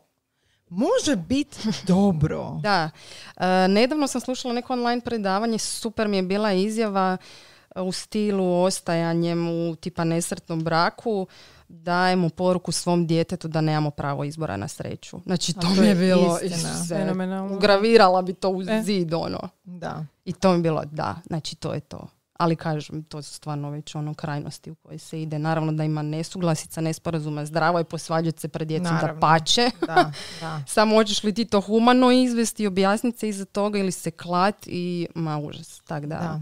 može biti dobro. da. E, nedavno sam slušala neko online predavanje, super mi je bila izjava e, u stilu ostajanjem u tipa nesretnom braku dajemo poruku svom djetetu da nemamo pravo izbora na sreću. Znači to, mi je bilo istina. Ugravirala bi to u e. zid ono. Da. I to mi je bilo da, znači to je to ali kažem, to su stvarno već ono krajnosti u kojoj se ide. Naravno da ima nesuglasica, nesporazuma, zdravo je posvađati se pred djecom Naravno. da pače. Da, da. Samo hoćeš li ti to humano izvesti i objasniti se iza toga ili se klat i ma užas. Tak da. da.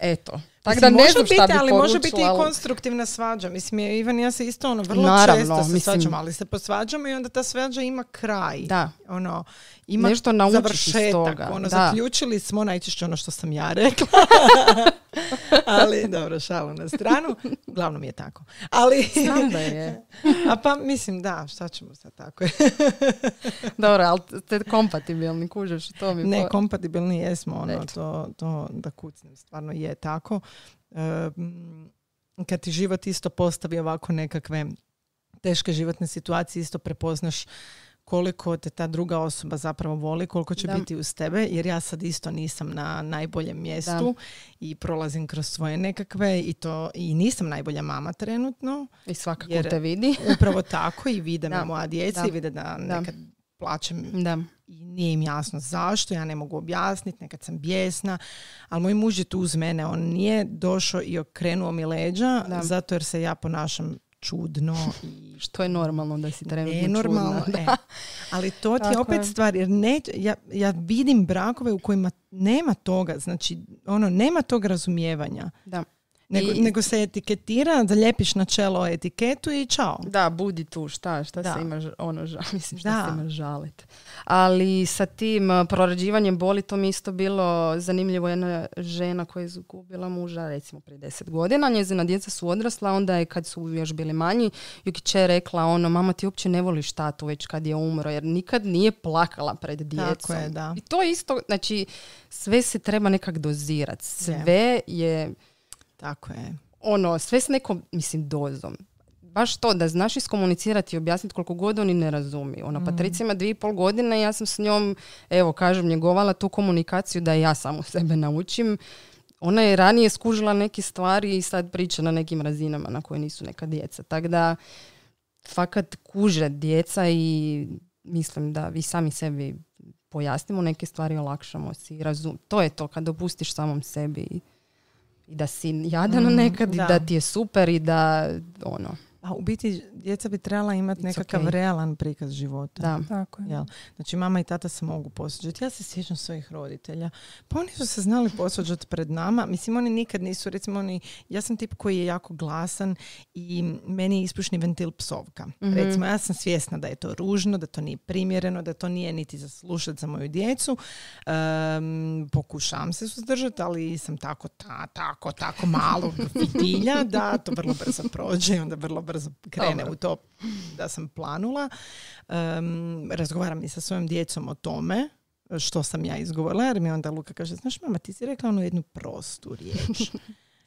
Eto. Tako da ne znam biti, ali može biti i konstruktivna svađa. Mislim, Ivan i ja se isto ono vrlo često svađamo, ali se posvađamo i onda ta svađa ima kraj. Da. Ono, ima Nešto toga. Ono, Zaključili smo najčešće ono što sam ja rekla. ali dobro, šalu na stranu. Uglavnom je tako. Ali, da je. A pa mislim, da, šta ćemo sad tako je. dobro, ali te kompatibilni, kužeš, to mi... Ne, kompatibilni jesmo, ono, to, to da kucnem, stvarno je tako kad ti život isto postavi ovako nekakve teške životne situacije, isto prepoznaš koliko te ta druga osoba zapravo voli, koliko će biti uz tebe, jer ja sad isto nisam na najboljem mjestu i prolazim kroz svoje nekakve i to i nisam najbolja mama trenutno. I svakako te vidi. upravo tako i vide me moja djeca i vide da nekad plaćem da nije im jasno zašto, ja ne mogu objasniti, nekad sam bijesna, ali moj muž je tu uz mene, on nije došao i okrenuo mi leđa zato jer se ja ponašam čudno. I... Što je normalno da si trenutno ne, normalno, e. Ali to ti je opet stvar, jer ne, ja, ja vidim brakove u kojima nema toga, znači ono, nema tog razumijevanja. Da. Nego, nego se etiketira, zaljepiš na čelo etiketu i čao. Da, budi tu, šta, šta se imaš, ono, ža mislim, se žalit. Ali sa tim uh, prorađivanjem boli to mi isto bilo zanimljivo. Jedna žena koja je izgubila muža, recimo prije deset godina, njezina djeca su odrasla, onda je kad su još bili manji, Jukiće je rekla ono, mama ti uopće ne voliš tatu već kad je umro, jer nikad nije plakala pred djecom. Tako je, da. I to isto, znači, sve se treba nekak dozirati. Sve je tako je. Ono, sve s nekom, mislim, dozom. Baš to, da znaš iskomunicirati i objasniti koliko god oni ne razumiju. Ona, pa mm. Patricija ima dvije i pol godine i ja sam s njom, evo, kažem, njegovala tu komunikaciju da ja samo sebe naučim. Ona je ranije skužila neke stvari i sad priča na nekim razinama na koje nisu neka djeca. Tako da, fakat kuže djeca i mislim da vi sami sebi pojasnimo neke stvari, olakšamo si i razum. To je to kad dopustiš samom sebi i da si jadano mhm, nekad i da ti je super i da ono a u biti djeca bi trebala imati nekakav realan prikaz života. Da. Tako je. Jel? Znači mama i tata se mogu posuđati. Ja se sjećam svojih roditelja. Pa oni su se znali posuđati pred nama. Mislim, oni nikad nisu, recimo oni, ja sam tip koji je jako glasan i meni je ispušni ventil psovka. Mhm. Recimo, ja sam svjesna da je to ružno, da to nije primjereno, da to nije niti zaslušati za moju djecu. Um, pokušam se suzdržati, ali sam tako, ta, tako, tako malo vidilja da to vrlo brzo prođe i onda vrlo brzo krene u to da sam planula. Um, razgovaram i sa svojom djecom o tome što sam ja izgovorila, jer mi onda Luka kaže, znaš mama, ti si rekla onu jednu prostu riječ.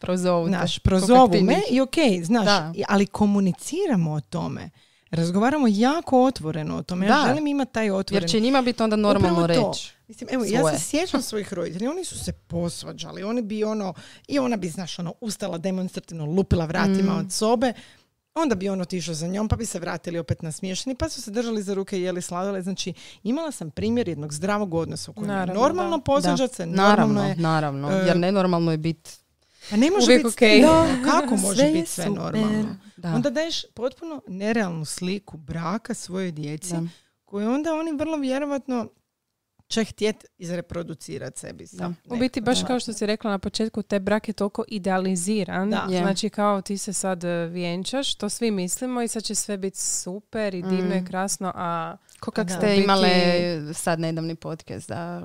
prozovu. Znaš, prozovu me i ok, znaš, ali komuniciramo o tome. Razgovaramo jako otvoreno o tome. Da. Ja želim imati taj otvoren. Jer će njima biti onda normalno reći. Mislim, evo, ja se sjećam svojih roditelja. Oni su se posvađali. Oni bi ono, i ona bi, znaš, ono, ustala demonstrativno, lupila vratima mm. od sobe. Onda bi on otišao za njom, pa bi se vratili opet na smiješani, pa su se držali za ruke i jeli sladole. Znači, imala sam primjer jednog zdravog odnosa u kojem normalno posuđat se, naravno, naravno e, jer nenormalno je biti a pa ne može biti kako može biti sve normalno? Onda daješ potpuno nerealnu sliku braka svoje djeci da. koju onda oni vrlo vjerovatno će htjeti izreproducirati sebi sam. U biti baš kao što si rekla na početku, taj brak je toliko idealiziran. Da. Znači kao ti se sad e, vjenčaš, to svi mislimo i sad će sve biti super i divno i mm. krasno. A Ko kak ste imale sad nedavni podcast da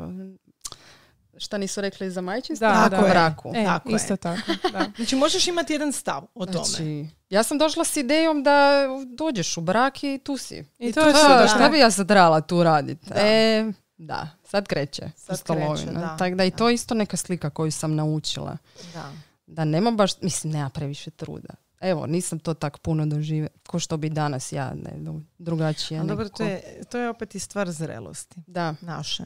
šta nisu rekli za majčinstvo, da, tako da, braku. E, isto je. tako. Da. Znači možeš imati jedan stav o tome. Znači, ja sam došla s idejom da dođeš u brak i tu si. I, to, to je ono šta bi ja zadrala tu raditi? E, da. Sad kreće. Sad kreće, da. Tako da i to je isto neka slika koju sam naučila. Da. Da nema baš, mislim, nema previše truda. Evo, nisam to tak puno dožive. Ko što bi danas ja, ne, drugačije. dobro, to je, to je opet i stvar zrelosti. Da. Naše,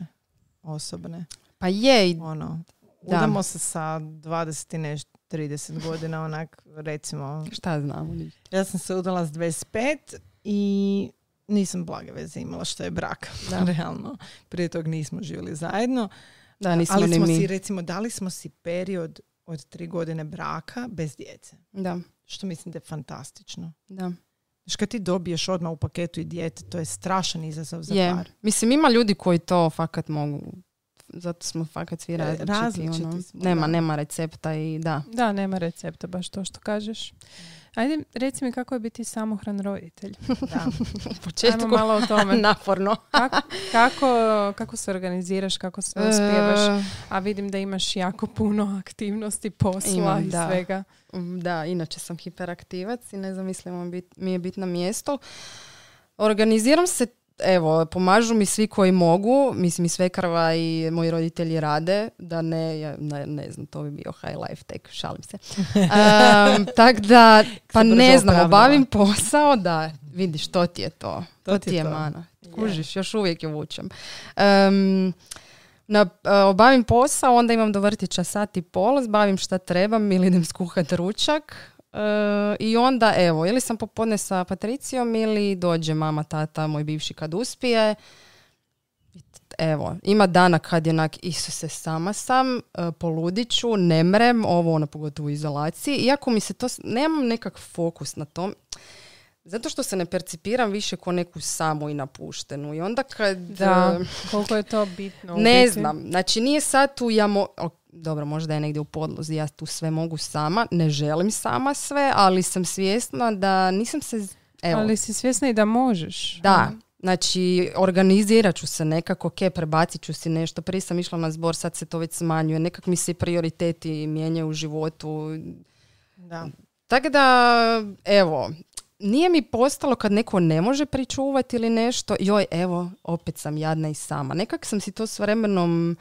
osobne. Pa je. Ono, udamo se sa 20 i nešto 30 godina, onak, recimo... Šta znamo? Ja sam se udala s 25 i nisam blage veze imala što je brak, da. realno. Prije tog nismo živjeli zajedno. Da, nismo ali smo si, recimo, dali smo si period od tri godine braka bez djece. Da. Što mislim da je fantastično. Da. Znaš, kad ti dobiješ odmah u paketu i djete, to je strašan izazov za par. Mislim, ima ljudi koji to fakat mogu zato smo fakat svi e, različiti. Ono. nema, nema recepta i da. Da, nema recepta, baš to što kažeš. Ajde, reci mi kako je biti samohran roditelj. Da. malo tome. Naporno. kako, kako, kako, se organiziraš, kako se uspijevaš, e. a vidim da imaš jako puno aktivnosti, posla Imam, i da. svega. Mm, da, inače sam hiperaktivac i ne zamislimo mi je na mjesto. Organiziram se evo, pomažu mi svi koji mogu, mislim i krva i moji roditelji rade, da ne, ja, ne, znam, to bi bio high life tek, šalim se. Um, tak da, pa ne znam, obavim posao, da, vidiš, to ti je to. To, ti je to. mana. Kužiš, još uvijek je vučem. na, e, obavim posao, onda imam do vrtića sat i pol, zbavim šta trebam ili idem skuhat ručak, i onda evo, ili sam popodne sa Patricijom ili dođe mama, tata, moj bivši kad uspije. Evo, ima dana kad je onak, Isuse, sama sam, e, poludiću, nemrem, ovo ono pogotovo u izolaciji. Iako mi se to, nemam nekak fokus na tom. Zato što se ne percipiram više ko neku samu i napuštenu. I onda kad... Da, e, koliko je to bitno. Ne znam. Znači nije sad tu dobro, možda je negdje u podlozi, ja tu sve mogu sama, ne želim sama sve, ali sam svjesna da nisam se... Evo. Ali si svjesna i da možeš. Da, ono. Znači, organizirat ću se nekako, ok, prebacit ću si nešto. Prije sam išla na zbor, sad se to već smanjuje. Nekak mi se prioriteti mijenjaju u životu. Da. Tako da, evo, nije mi postalo kad neko ne može pričuvati ili nešto, joj, evo, opet sam jadna i sama. Nekak sam si to s vremenom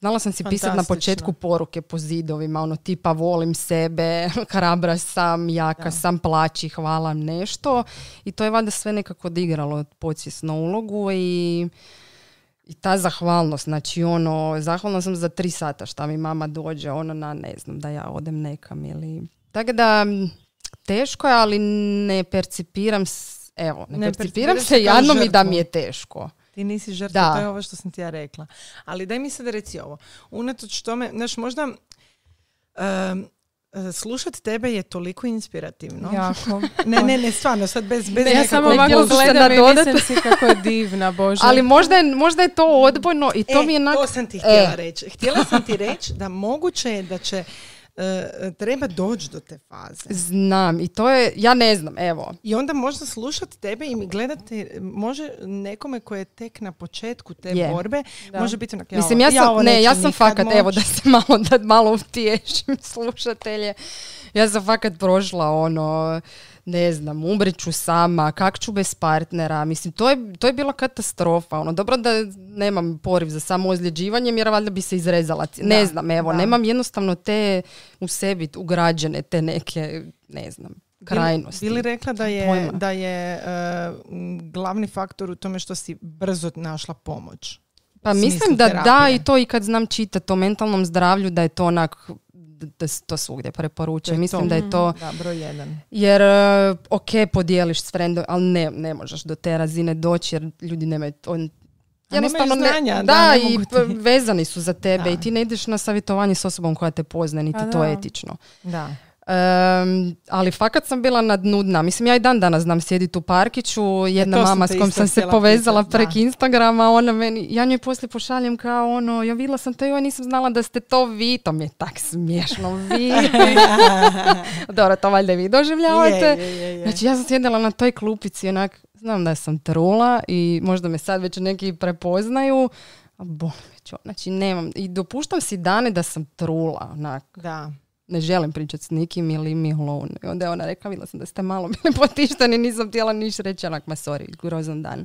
Znala sam si pisati na početku poruke po zidovima, ono tipa volim sebe, hrabra sam, jaka sam, plaći, hvala nešto. I to je valjda sve nekako odigralo podsvjesno ulogu i, i ta zahvalnost. Znači ono, zahvalna sam za tri sata šta mi mama dođe, ono na ne znam da ja odem nekam ili... Tako da teško je, ali ne percipiram, evo, ne, percipiram, se jadno mi da mi je teško. Ti nisi žrtva, to je ovo što sam ti ja rekla. Ali daj mi sad reci ovo. Unatoč tome, znaš, možda... Um, slušati tebe je toliko inspirativno. Jako. ne, ne, ne, stvarno, sad bez, bez ne, Ja samo ovako gledam mislim si kako je divna, Bože. Ali možda je, to odbojno i to e, mi je... Nak... to sam ti htjela e. reći. Htjela sam ti reći da moguće je da će E, e, treba doći do te faze. Znam i to je, ja ne znam, evo. I onda možda slušati tebe i gledati, može nekome koje je tek na početku te je. borbe, može biti onak, ja Mislim, ja sam, ne, ja sam fakat, evo da se malo, da malo utješim slušatelje, ja sam fakat prošla ono, ne znam, umreću sama, kak ću bez partnera, mislim, to je, to je bila katastrofa, ono, dobro da nemam poriv za samo ozljeđivanjem jer valjda bi se izrezala, ne znam, evo, nemam jednostavno te u sebi ugrađene, te neke, ne znam, krajnosti. Bili rekla da je, da je e, glavni faktor u tome što si brzo našla pomoć? Pa mislim da da i to i kad znam čitati o mentalnom zdravlju da je to onak da to svugdje preporučujem. Mislim da je to... Da, broj jedan. Jer, e, ok, podijeliš s friendom, ali ne, ne možeš do te razine doći jer ljudi nemaju... On, znanja, ne, da, da i vezani su za tebe i ti ne ideš na savjetovanje s osobom koja te pozna, niti pa to etično. Da ali fakat sam bila na dnu dna. Mislim, ja i dan danas znam sjediti u parkiću. E, jedna mama s kojom sam se povezala prek Instagrama, ona meni, ja njoj poslije pošaljem kao ono, ja vidjela sam to i ja nisam znala da ste to vi. To mi je tak smiješno, vi. Dobro, to valjda vi doživljavate. znači, ja sam sjedila na toj klupici, onak, znam da sam trula i možda me sad već neki prepoznaju, a znači nemam, i dopuštam si dane da sam trula, onak. Da ne želim pričati s nikim ili mi alone. I onda je ona rekla, vidjela sam da ste malo bili potišteni, nisam htjela niš reći, onak, ma sorry, grozan dan.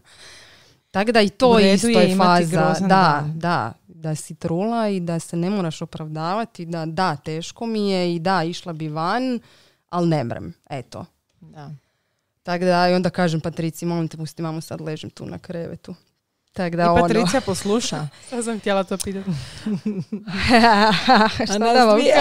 Tako da i to isto je faza. Da, da, da si trula i da se ne moraš opravdavati, da da, teško mi je i da, išla bi van, ali ne mrem, eto. Da. Tako da, i onda kažem Patrici, molim te, pusti mamu, sad ležem tu na krevetu. Tak da I Patricija posluša. Šta sam htjela to pitati. Šta nas da vam dvije,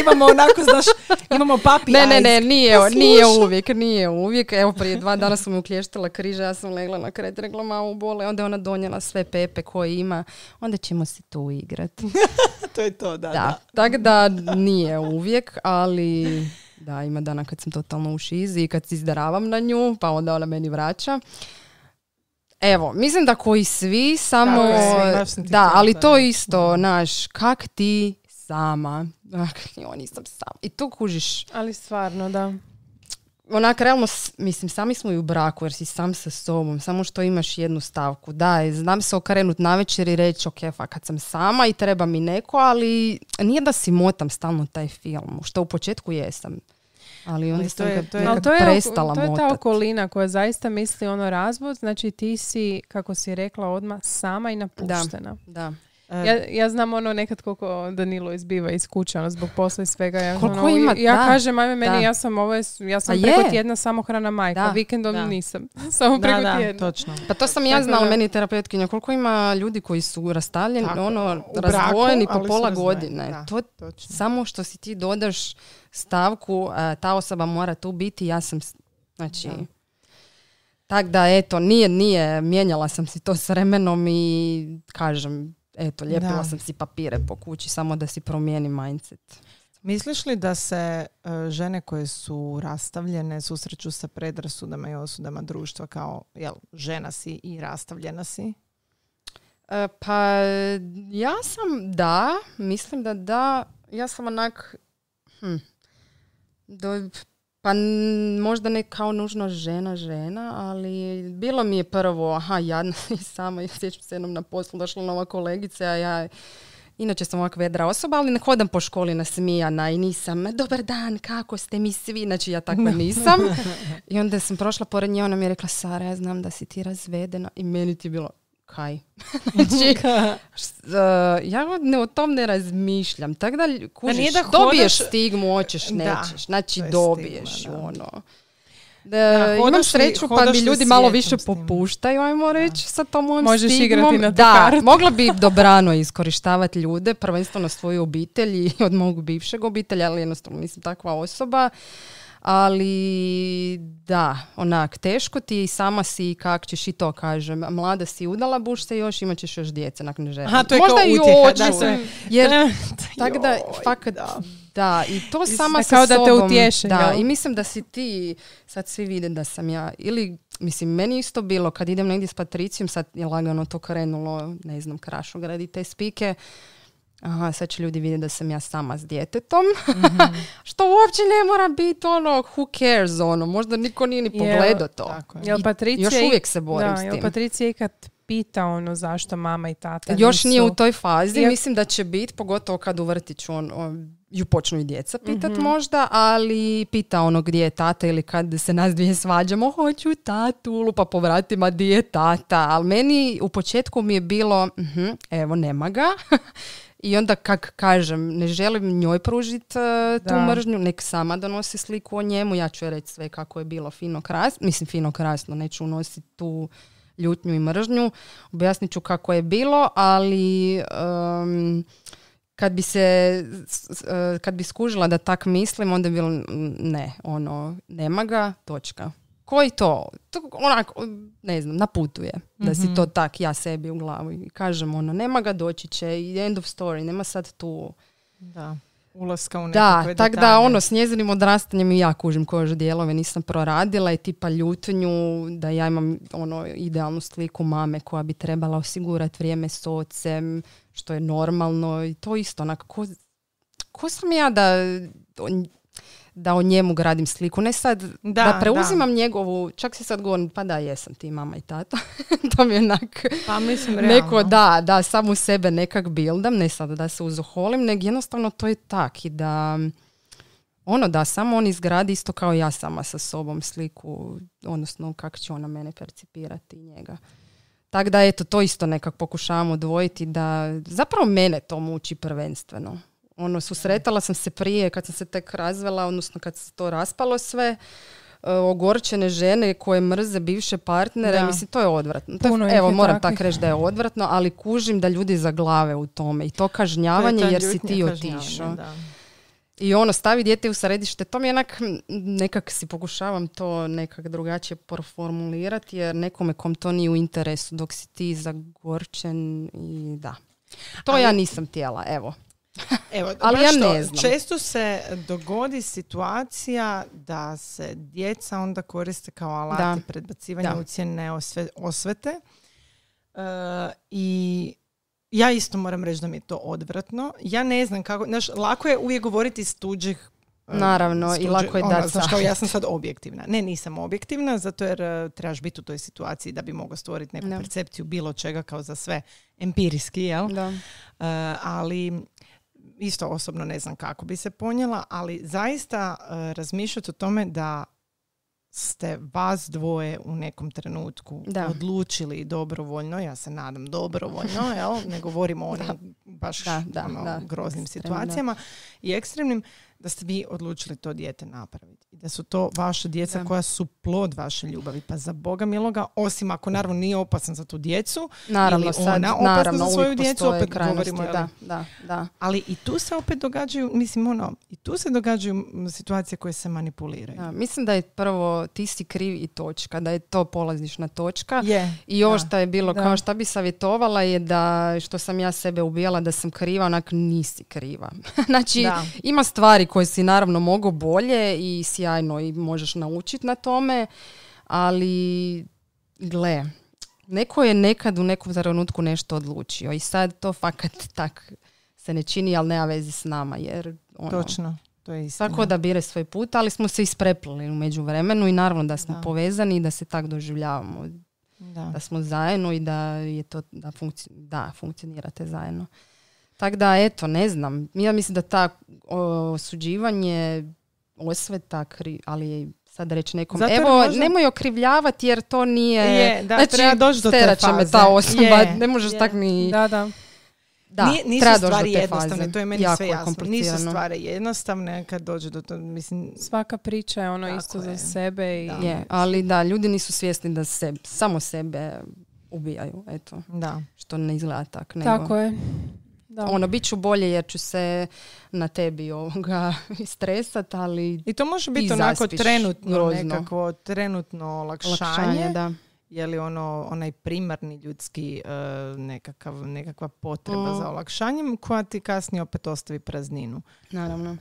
imamo onako, znaš, imamo papi Ne, ne, ne, nije, nije uvijek, nije uvijek. Evo prije dva dana su mi uklještila križa, ja sam legla na kret, malo u bole, onda je ona donijela sve pepe koje ima, onda ćemo se tu igrati. to je to, da, da. da. Tako da nije uvijek, ali... Da, ima dana kad sam totalno u šizi i kad se izdaravam na nju, pa onda ona meni vraća. Evo, mislim da koji svi, samo... Da, ali to isto, naš, kak ti sama. Dakle, nisam sama. I tu kužiš. Ali stvarno, da. Onak, realno, mislim, sami smo i u braku jer si sam sa sobom, samo što imaš jednu stavku. Da, znam se okrenut na večer i reći, ok, kad sam sama i treba mi neko, ali nije da si motam stalno taj film, što u početku jesam ali onda to je, to je, to prestala To je ta okolina koja zaista misli ono razvod, znači ti si, kako si rekla odmah, sama i napuštena. Da, da. Ja, ja znam ono nekad koliko Danilo izbiva iz kuće ono, zbog posla i svega. Ja, koliko ono, ima, ja da, kažem, ajme meni, ja sam ovo, ja sam preko je. tjedna samohrana majka, da, vikendom nisam. Samo preko Točno. Pa to sam ja znala, meni terapeutkinja, koliko ima ljudi koji su rastavljeni, Tako, ono, razvojeni po pola godine. to samo što si ti dodaš stavku, ta osoba mora tu biti, ja sam, znači... Tako da, eto, nije, nije, mijenjala sam si to s vremenom i kažem, eto, lijepila sam si papire po kući, samo da si promijeni mindset. Misliš li da se e, žene koje su rastavljene susreću sa predrasudama i osudama društva kao jel, žena si i rastavljena si? E, pa ja sam da, mislim da da, ja sam onak hm, do, pa možda ne kao nužno žena, žena, ali bilo mi je prvo, aha, jadna i samo sjećam se jednom na poslu, došla nova kolegica, a ja Inače sam ovakva vedra osoba, ali ne hodam po školi nasmijana i nisam dobar dan, kako ste mi svi, znači ja takva nisam. I onda sam prošla pored nje, ona mi je rekla, Sara, ja znam da si ti razvedena i meni ti je bilo kaj. Znači, e, ja ne, o tom ne razmišljam. Tako da, kužiš, da, dobiješ stigmu, oćeš, nećeš. znači, dobiješ ono. Da, da e, imam sreću pa mi ljudi malo više popuštaju, ajmo reći, sa tom mojom Možeš igrati na da, mogla bi dobrano iskorištavati ljude, prvenstveno svoju obitelj i od mog bivšeg obitelja, ali jednostavno nisam takva osoba ali da, onak teško ti je i sama si, kak ćeš i to kažem, mlada si udala buš još, imat ćeš još djece nakon ne Aha, to je Možda kao i utjeha, da, jer, tako da, fakat, da, i to sama sa kao da te utješe. Da, i mislim da si ti, sad svi vide da sam ja, ili Mislim, meni isto bilo, kad idem negdje s Patricijom, sad je lagano to krenulo, ne znam, krašu gradite te spike, aha, sad će ljudi vidjeti da sam ja sama s djetetom, mm što uopće ne mora biti ono, who cares, ono, možda niko nije ni pogledao to. Tako je. još uvijek se borim s tim. Patricija ikad pita ono zašto mama i tata Još nije u toj fazi, mislim da će biti, pogotovo kad u vrtiću on, ju počnu i djeca pitat mhm. možda, ali pita ono gdje je tata ili kad se nas dvije svađamo, hoću tatu, lupa po vratima, gdje je tata. Ali meni u početku mi je bilo, mhm, evo nema ga, i onda kak kažem, ne želim njoj pružiti e, tu mržnju, nek sama donosi sliku o njemu, ja ću reći sve kako je bilo fino krasno, mislim fino krasno, neću unositi tu ljutnju i mržnju, objasnit ću kako je bilo, ali kad bi se, e, kad bi skužila da tak mislim, onda bi bilo ne, ono, nema ga, točka koji to, to onako, ne znam, naputuje mm da si mhm. to tak ja sebi u glavu i kažem ono, nema ga doći će i end of story, nema sad tu. Da, ulaska u Da, tako da ono, s njezinim odrastanjem i ja kužim koje dijelove nisam proradila i tipa ljutnju, da ja imam ono idealnu sliku mame koja bi trebala osigurati vrijeme s ocem, što je normalno i to isto onako, ko, ko sam ja da da o njemu gradim sliku. Ne sad da, preuzimam njegovu, čak se sad govorim, pa da, jesam ti mama i tata. to mi je onak pa, mislim, realno. neko, da, da, sam u sebe nekak bildam, ne sad da se uzoholim, nego jednostavno to je tak i da ono da, samo on izgradi isto kao ja sama sa sobom sliku, odnosno kako će ona mene percipirati njega. Tako da, eto, to isto nekak pokušavam odvojiti da zapravo mene to muči prvenstveno. Ono, susretala sam se prije kad sam se tek razvela, odnosno kad se to raspalo sve e, ogorčene žene koje mrze bivše partnere, da. mislim to je odvratno. to je, evo moram tako reći da je odvratno, ali kužim da ljudi zaglave u tome i to kažnjavanje jer si ti otišao. I ono, stavi dijete u središte, to mi je nekak si pokušavam to nekak drugačije proformulirati, jer nekome kom to nije u interesu, dok si ti zagorčen i da. To ja nisam tijela, evo. Evo, Ali ja ne znam. Često se dogodi situacija da se djeca onda koriste kao alati predbacivanja ucijene osvete. E, I ja isto moram reći da mi je to odvratno. Ja ne znam kako, znaš, lako je uvijek govoriti iz tuđih e, Naravno, i lako je ono, dati Ja sam sad objektivna. Ne, nisam objektivna, zato jer e, trebaš biti u toj situaciji da bi mogao stvoriti neku percepciju bilo čega kao za sve empirijski, jel? Da. Uh, ali isto osobno ne znam kako bi se ponijela, ali zaista e, razmišljati o tome da ste vas dvoje u nekom trenutku da. odlučili dobrovoljno, ja se nadam dobrovoljno, jel? ne govorimo o onim baš da, ono, groznim situacijama i ekstremnim, da ste vi odlučili to dijete napraviti. I da su to vaša djeca koja su plod vaše ljubavi. Pa za Boga miloga, osim ako naravno nije opasan za tu djecu, naravno, ili naravno, za svoju djecu, opet govorimo. Da, da, da. Ali i tu se opet događaju, mislim ono, i tu se događaju situacije koje se manipuliraju. mislim da je prvo ti si kriv i točka, da je to polazišna točka. Je, I još što je bilo, kao što bi savjetovala je da, što sam ja sebe ubijala, da sam kriva, onak nisi kriva. znači, ima stvari koje si naravno mogao bolje i sjajno i možeš naučiti na tome, ali gle, neko je nekad u nekom trenutku nešto odlučio i sad to fakat tak se ne čini, ali nema veze s nama. Jer, ono, Točno, to je Svako da bire svoj put, ali smo se ispreplili u međuvremenu i naravno da smo povezani i da se tak doživljavamo. Da. smo zajedno i da je to da, da funkcionirate zajedno. Tako da, eto, ne znam. Ja mislim da ta osuđivanje osveta, kri, ali sad reći nekom, Zato evo, možda... nemoj okrivljavati jer to nije... Je, znači, treba doći do te faze. ta osoba, ne možeš tak ni... Da, da. Da, nisu stvari jednostavne, faze. to je meni jako sve jasno. Nisu stvari jednostavne kad dođe do to, mislim... Svaka priča je ono isto za sebe. I... Je, ali da, ljudi nisu svjesni da se, samo sebe ubijaju, eto. Da. Što ne izgleda tak. Nego... Tako je. Da. Ono, bit ću bolje jer ću se na tebi ovoga ali I to može biti onako trenutno grozno. nekako, trenutno olakšanje. da. Je li ono, onaj primarni ljudski uh, nekakva potreba mm. za olakšanjem koja ti kasnije opet ostavi prazninu. Naravno.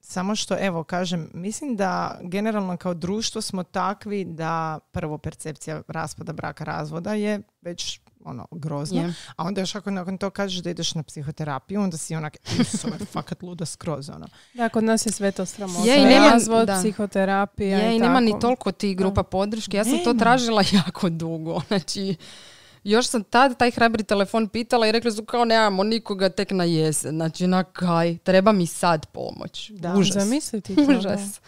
samo što, evo, kažem, mislim da generalno kao društvo smo takvi da prvo percepcija raspada braka razvoda je već ono, grozno. A onda još ako nakon to kažeš da ideš na psihoterapiju, onda si onak, je fakat luda skroz, ono. Da, kod nas je sve to sramotno. Je, i nema, zvod psihoterapija i, nema ni toliko ti grupa podrške. Ja sam to tražila jako dugo. Znači, još sam tad taj hrabri telefon pitala i rekli su kao nemamo nikoga tek na jesen. Znači na kaj, treba mi sad pomoć. Da, Užas. Užas.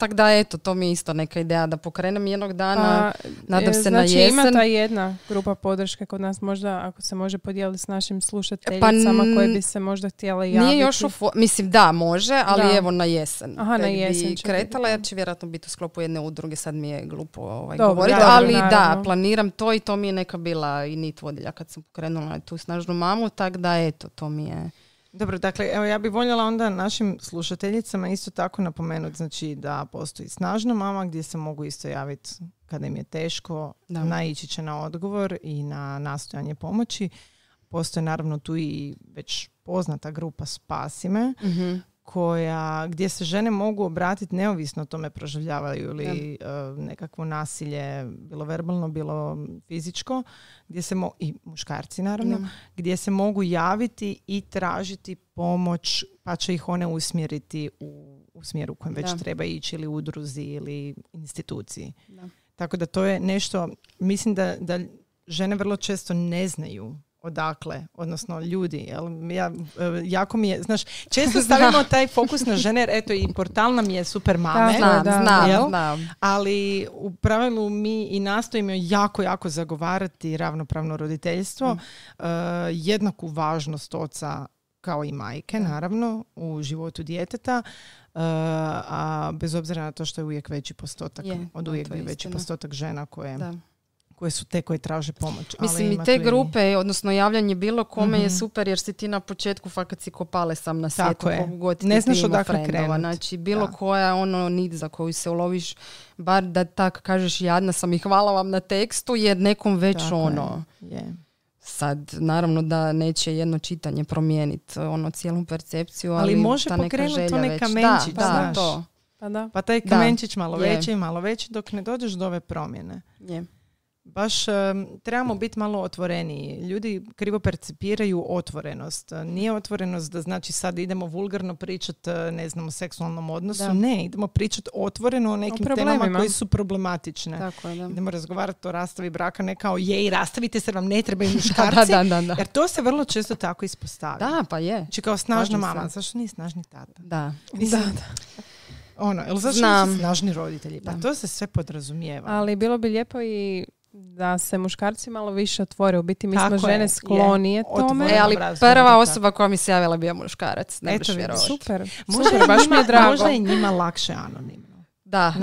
Tako da, eto, to mi je isto neka ideja da pokrenem jednog dana, pa, nadam e, se na jesen. Znači ima ta jedna grupa podrške kod nas, možda ako se može podijeliti s našim slušateljicama pa, koje bi se možda htjela javiti. Nije još u mislim da, može, ali evo na jesen. Aha, na jesen. Bi kretala, jer će vjerojatno biti u sklopu jedne udruge, sad mi je glupo ovaj, govoriti, ali da, planiram to i to mi je neka bila i nit vodilja kad sam pokrenula tu snažnu mamu, tak da eto, to mi je dobro, dakle, evo ja bih voljela onda našim slušateljicama isto tako napomenuti znači da postoji snažna mama gdje se mogu isto javiti kada im je teško, da. naići će na odgovor i na nastojanje pomoći. Postoje naravno tu i već poznata grupa Spasime, mhm koja, gdje se žene mogu obratiti neovisno o tome proživljavaju li eh, nekakvo nasilje, bilo verbalno, bilo fizičko, gdje se mo- i muškarci naravno, gdje se mogu javiti i tražiti pomoć pa će ih one usmjeriti u, u smjeru u kojem već treba ići ili udruzi ili instituciji. Tako da to je nešto, mislim da, da žene vrlo često ne znaju odakle, odnosno ljudi. Jel? Ja, e, jako mi je, znaš, često stavimo taj fokus na žene, jer eto i portal nam je super mame. Da, jel? Ali u pravilu mi i nastojimo jako, jako zagovarati ravnopravno roditeljstvo, mm. e, jednaku važnost oca kao i majke, mm. naravno, u životu djeteta, e, a bez obzira na to što je uvijek veći postotak, je, od uvijek je veći postotak žena koje koje su te koje traže pomoć. Mislim i te grupe, odnosno javljanje bilo kome je mhm. super jer si ti na početku fakat si kopale sam na svijetu. Tako je. ne znaš odakle krenut. Znači bilo koja ono nit za koju se uloviš, bar da tak kažeš jadna sam i hvala vam na tekstu jer nekom već ono. Sad, naravno da neće jedno čitanje promijeniti ono cijelu percepciju, ali, ali može ta neka želja to da, pa znaš. Pa, da. pa taj kamenčić malo veći i malo veći dok ne dođeš do ove promjene. Je baš trebamo biti malo otvoreniji. Ljudi krivo percipiraju otvorenost. Nije otvorenost da znači sad idemo vulgarno pričati, eh, ne znam o seksualnom odnosu. Ne, idemo pričati otvoreno o nekim o temama koji su problematične. Tako, Idemo razgovarati o rastavi braka ne kao je rastavite se vam ne trebaju muškarci. da, jer to se vrlo često tako ispostavlja. Da, pa je. Či znači, kao snažna mama, zašto nije snažni tata? Da. Mislim, da. Ono, ili zašto snažni roditelji? Pa to se sve podrazumijeva. Ali bilo bi lijepo i da se muškarci malo više otvore. U biti mi smo žene sklonije tome. E, ali prva osoba koja mi se javila bio muškarac. Ne Eto, super, super. Možda, super, baš njima, je drago. možda je njima lakše anonimno. Da,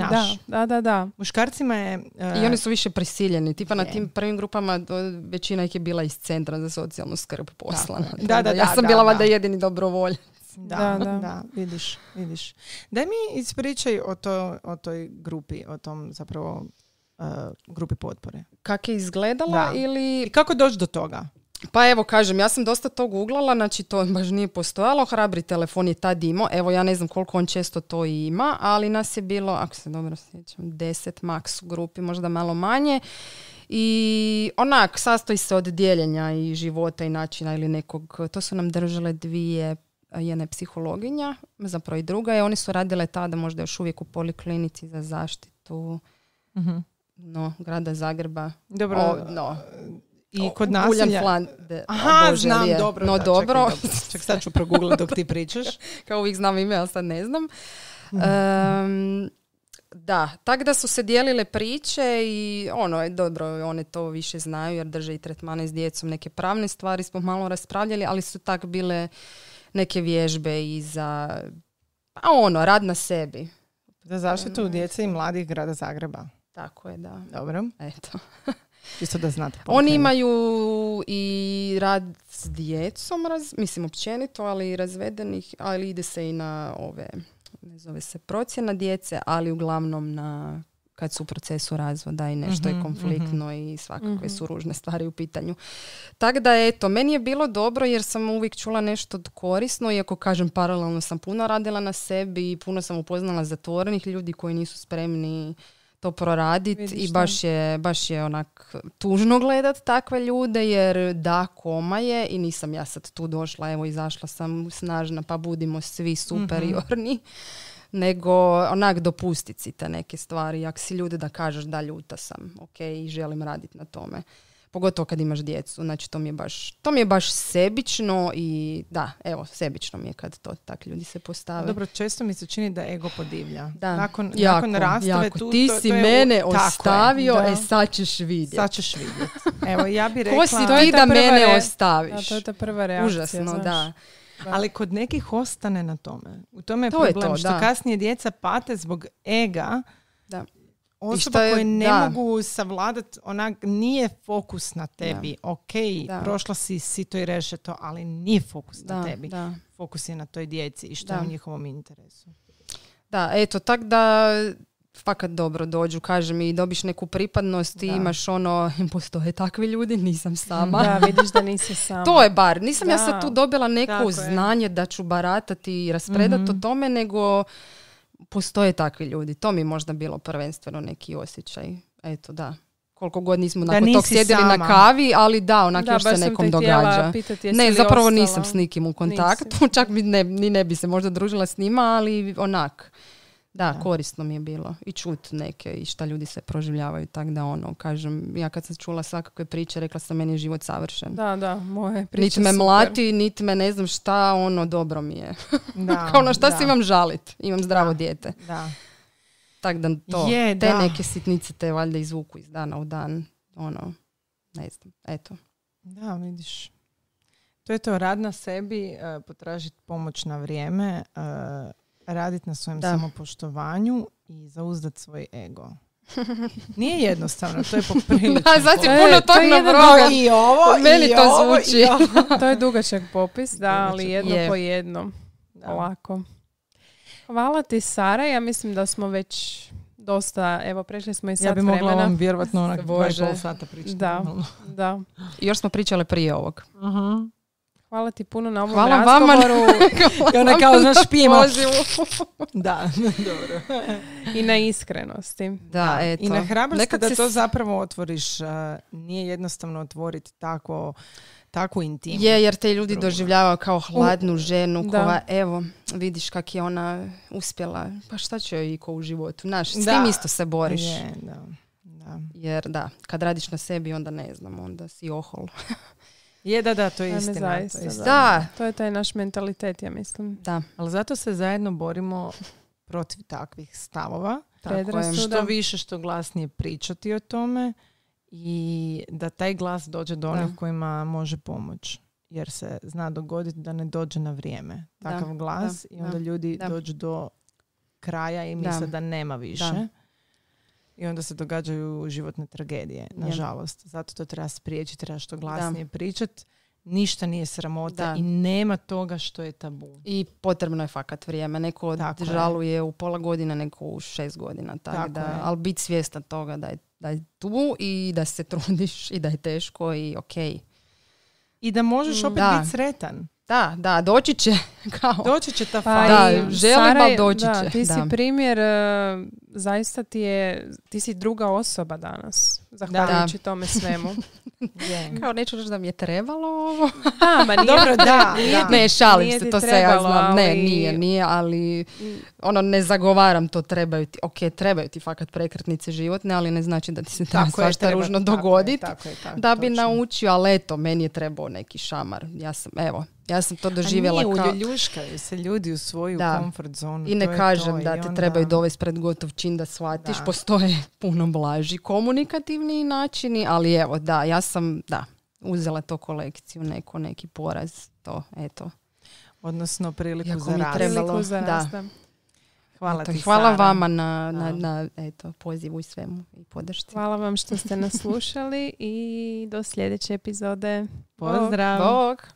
da, da, da, Muškarcima je... I oni e, su više prisiljeni. Tipa na tim prvim grupama do, većina ih je bila iz centra za socijalnu skrb poslana. Da, da, ja sam bila valjda jedini dobrovoljac. Da, da, da, vidiš, vidiš. Daj mi ispričaj o, to, o toj grupi, o tom zapravo Uh, grupi potpore. Kako je izgledala ili... I kako doći do toga? Pa evo kažem, ja sam dosta to googlala, znači to baš nije postojalo, hrabri telefon je tad imao, evo ja ne znam koliko on često to ima, ali nas je bilo, ako se dobro sjećam, deset maks u grupi, možda malo manje i onak sastoji se od dijeljenja i života i načina ili nekog, to su nam držale dvije jedna je psihologinja, zapravo i druga je, oni su radile tada možda još uvijek u poliklinici za zaštitu mhm no, grada Zagreba. Dobro. no. I kod nas Aha, znam, je. dobro. No, dobro. Čekaj, sad ću proguglat dok ti pričaš. Kao uvijek znam ime, ali sad ne znam. Mhm. da, tako da su se dijelile priče i ono, je dobro, one to više znaju jer drže i tretmane s djecom, neke pravne stvari smo malo raspravljali, ali su tak bile neke vježbe i za, pa ono, rad na sebi. Za zaštitu djece i mladih grada Zagreba. Tako je, da. Dobro. Eto. Čisto da znate. Oni imaju i rad s djecom, mislim općenito, ali i razvedenih, ali ide se i na ove, ne zove se procjena djece, ali uglavnom na kad su u procesu razvoda i nešto je mhm, mhm. konfliktno i svakakve mhm. su ružne stvari u pitanju. Tako da eto, meni je bilo dobro jer sam uvijek čula nešto korisno, iako kažem paralelno sam puno radila na sebi i puno sam upoznala zatvorenih ljudi koji nisu spremni to proraditi i baš je, baš je onak tužno gledat takve ljude jer da koma je i nisam ja sad tu došla, evo izašla sam snažna pa budimo svi superiorni. Mhm. Nego onak dopustit te neke stvari. Ako si ljude da kažeš da ljuta sam, ok, i želim raditi na tome. Pogotovo kad imaš djecu. Znači, to mi je baš, to mi je baš sebično i da, evo, sebično mi je kad to tak ljudi se postave. Dobro, često mi se čini da ego podivlja. Da. Nakon, jako, nakon tu... Ti to, si mene ostavio, e sad ćeš vidjeti. Sad ćeš vidjeti. Evo, ja bih rekla... Ko si ti da mene re... ostaviš? to je ta prva reakcija. znaš. da. Da. Ali kod nekih ostane na tome. U tome je to problem je što da. kasnije djeca pate zbog ega da osoba što koje ne mogu savladati, ona nije fokus na tebi. Ok, prošla si si to i rešeto, ali nije fokus na tebi. Fokus je na toj djeci i što je u njihovom interesu. Da, eto, tak da fakat dobro dođu, kažem, i dobiš neku pripadnost i imaš ono, postoje takvi ljudi, nisam sama. Da, vidiš da nisi sama. to je bar. Nisam ja sad tu dobila neko znanje da ću baratati i raspredati mhm. o tome, nego postoje takvi ljudi. To mi je možda bilo prvenstveno neki osjećaj. Eto, da. Koliko god nismo da, nakon tog sjedili na kavi, ali da, onak da, još se nekom događa. ne, zapravo nisam s nikim u kontaktu. Čak mi ne, ni ne bi se možda družila s njima, ali onak da, korisno mi je bilo i čut neke i šta ljudi se proživljavaju tak da ono, kažem, ja kad sam čula svakakve priče, rekla sam meni je život savršen. Da, da, moje priče Niti me mlati, niti me ne znam šta, ono, dobro mi je. Da, Kao ono, šta da. si imam žalit? Imam zdravo dijete. Da. Tak da to, je, te neke sitnice te valjda izvuku iz dana u dan, ono, ne znam, eto. Da, vidiš. To je to, rad na sebi, eh, potražiti pomoć na vrijeme, eh, raditi na svojem da. samopoštovanju i zauzdat svoj ego. Nije jednostavno, to je poprilično. Da, znači puno e, to je I ovo, Meni i to ovo, zvuči. I to je dugačak popis, da, ali jedno je. po jedno. Da. Lako. Hvala ti, Sara. Ja mislim da smo već dosta, evo, prešli smo i sat vremena. Ja bi mogla vam vjerovatno onak sata pričati. Da, da. Još smo pričale prije ovog. Hvala ti puno na ovom Hvala razgovoru. I ona kao, znaš, da, dobro. I na iskrenosti. Da, eto. I na hrabrosti Nekad da to zapravo otvoriš. Nije jednostavno otvoriti tako tako intimno. Je, jer te ljudi doživljava kao hladnu ženu koja, evo, vidiš kak je ona uspjela. Pa šta će joj ko u životu? Znaš, s tim isto se boriš. da. da. Jer da, kad radiš na sebi, onda ne znam, onda si ohol. Je, da, da, to je istina. to, je Da. to je taj naš mentalitet, ja mislim. Da. Ali zato se zajedno borimo protiv takvih stavova. Tako je. Što više, što glasnije pričati o tome i da taj glas dođe do onih kojima može pomoć. Jer se zna dogoditi da ne dođe na vrijeme takav glas i onda ljudi dođu do kraja i misle da, nema više i onda se događaju životne tragedije, nažalost. Zato to treba spriječiti, treba što glasnije pričat. Ništa nije sramota i nema toga što je tabu. I potrebno je fakat vrijeme. Neko Tako žaluje je. u pola godina, neko u šest godina. Tak, Tako da, ali biti svjestan toga da je, da je tu i da se trudiš i da je teško i ok. I da možeš mm. opet biti sretan. Da, da, doći će. Kao. Doći će ta pa faza. Da, želim, ali doći da, će. Ti si da. primjer, e, zaista ti je, ti si druga osoba danas zahvaljujući tome svemu. Kao neću reći da mi je trebalo ovo. Dobro, da. Nije, da. Ne, šalim se, to trebalo, se ja znam. Ne, ali... nije, nije, ali mm. ono, ne zagovaram to, trebaju ti, ok, trebaju ti fakat prekretnice životne, ali ne znači da ti se treba tako svašta ružno dogoditi. Da bi naučio, ali eto, meni je trebao neki šamar. Ja sam, evo, ja sam to doživjela kao... A nije se ljudi u svoju comfort zonu. I ne kažem da te trebaju dovesti pred gotov čin da shvatiš. Postoje puno blaži komunikativ načini, ali evo, da, ja sam, da, uzela to kolekciju, neko, neki poraz, to, eto. Odnosno priliku za da. Hvala eto, Hvala vama na, na, na, eto, pozivu i svemu i podršci. Hvala vam što ste nas slušali i do sljedeće epizode. Pozdrav!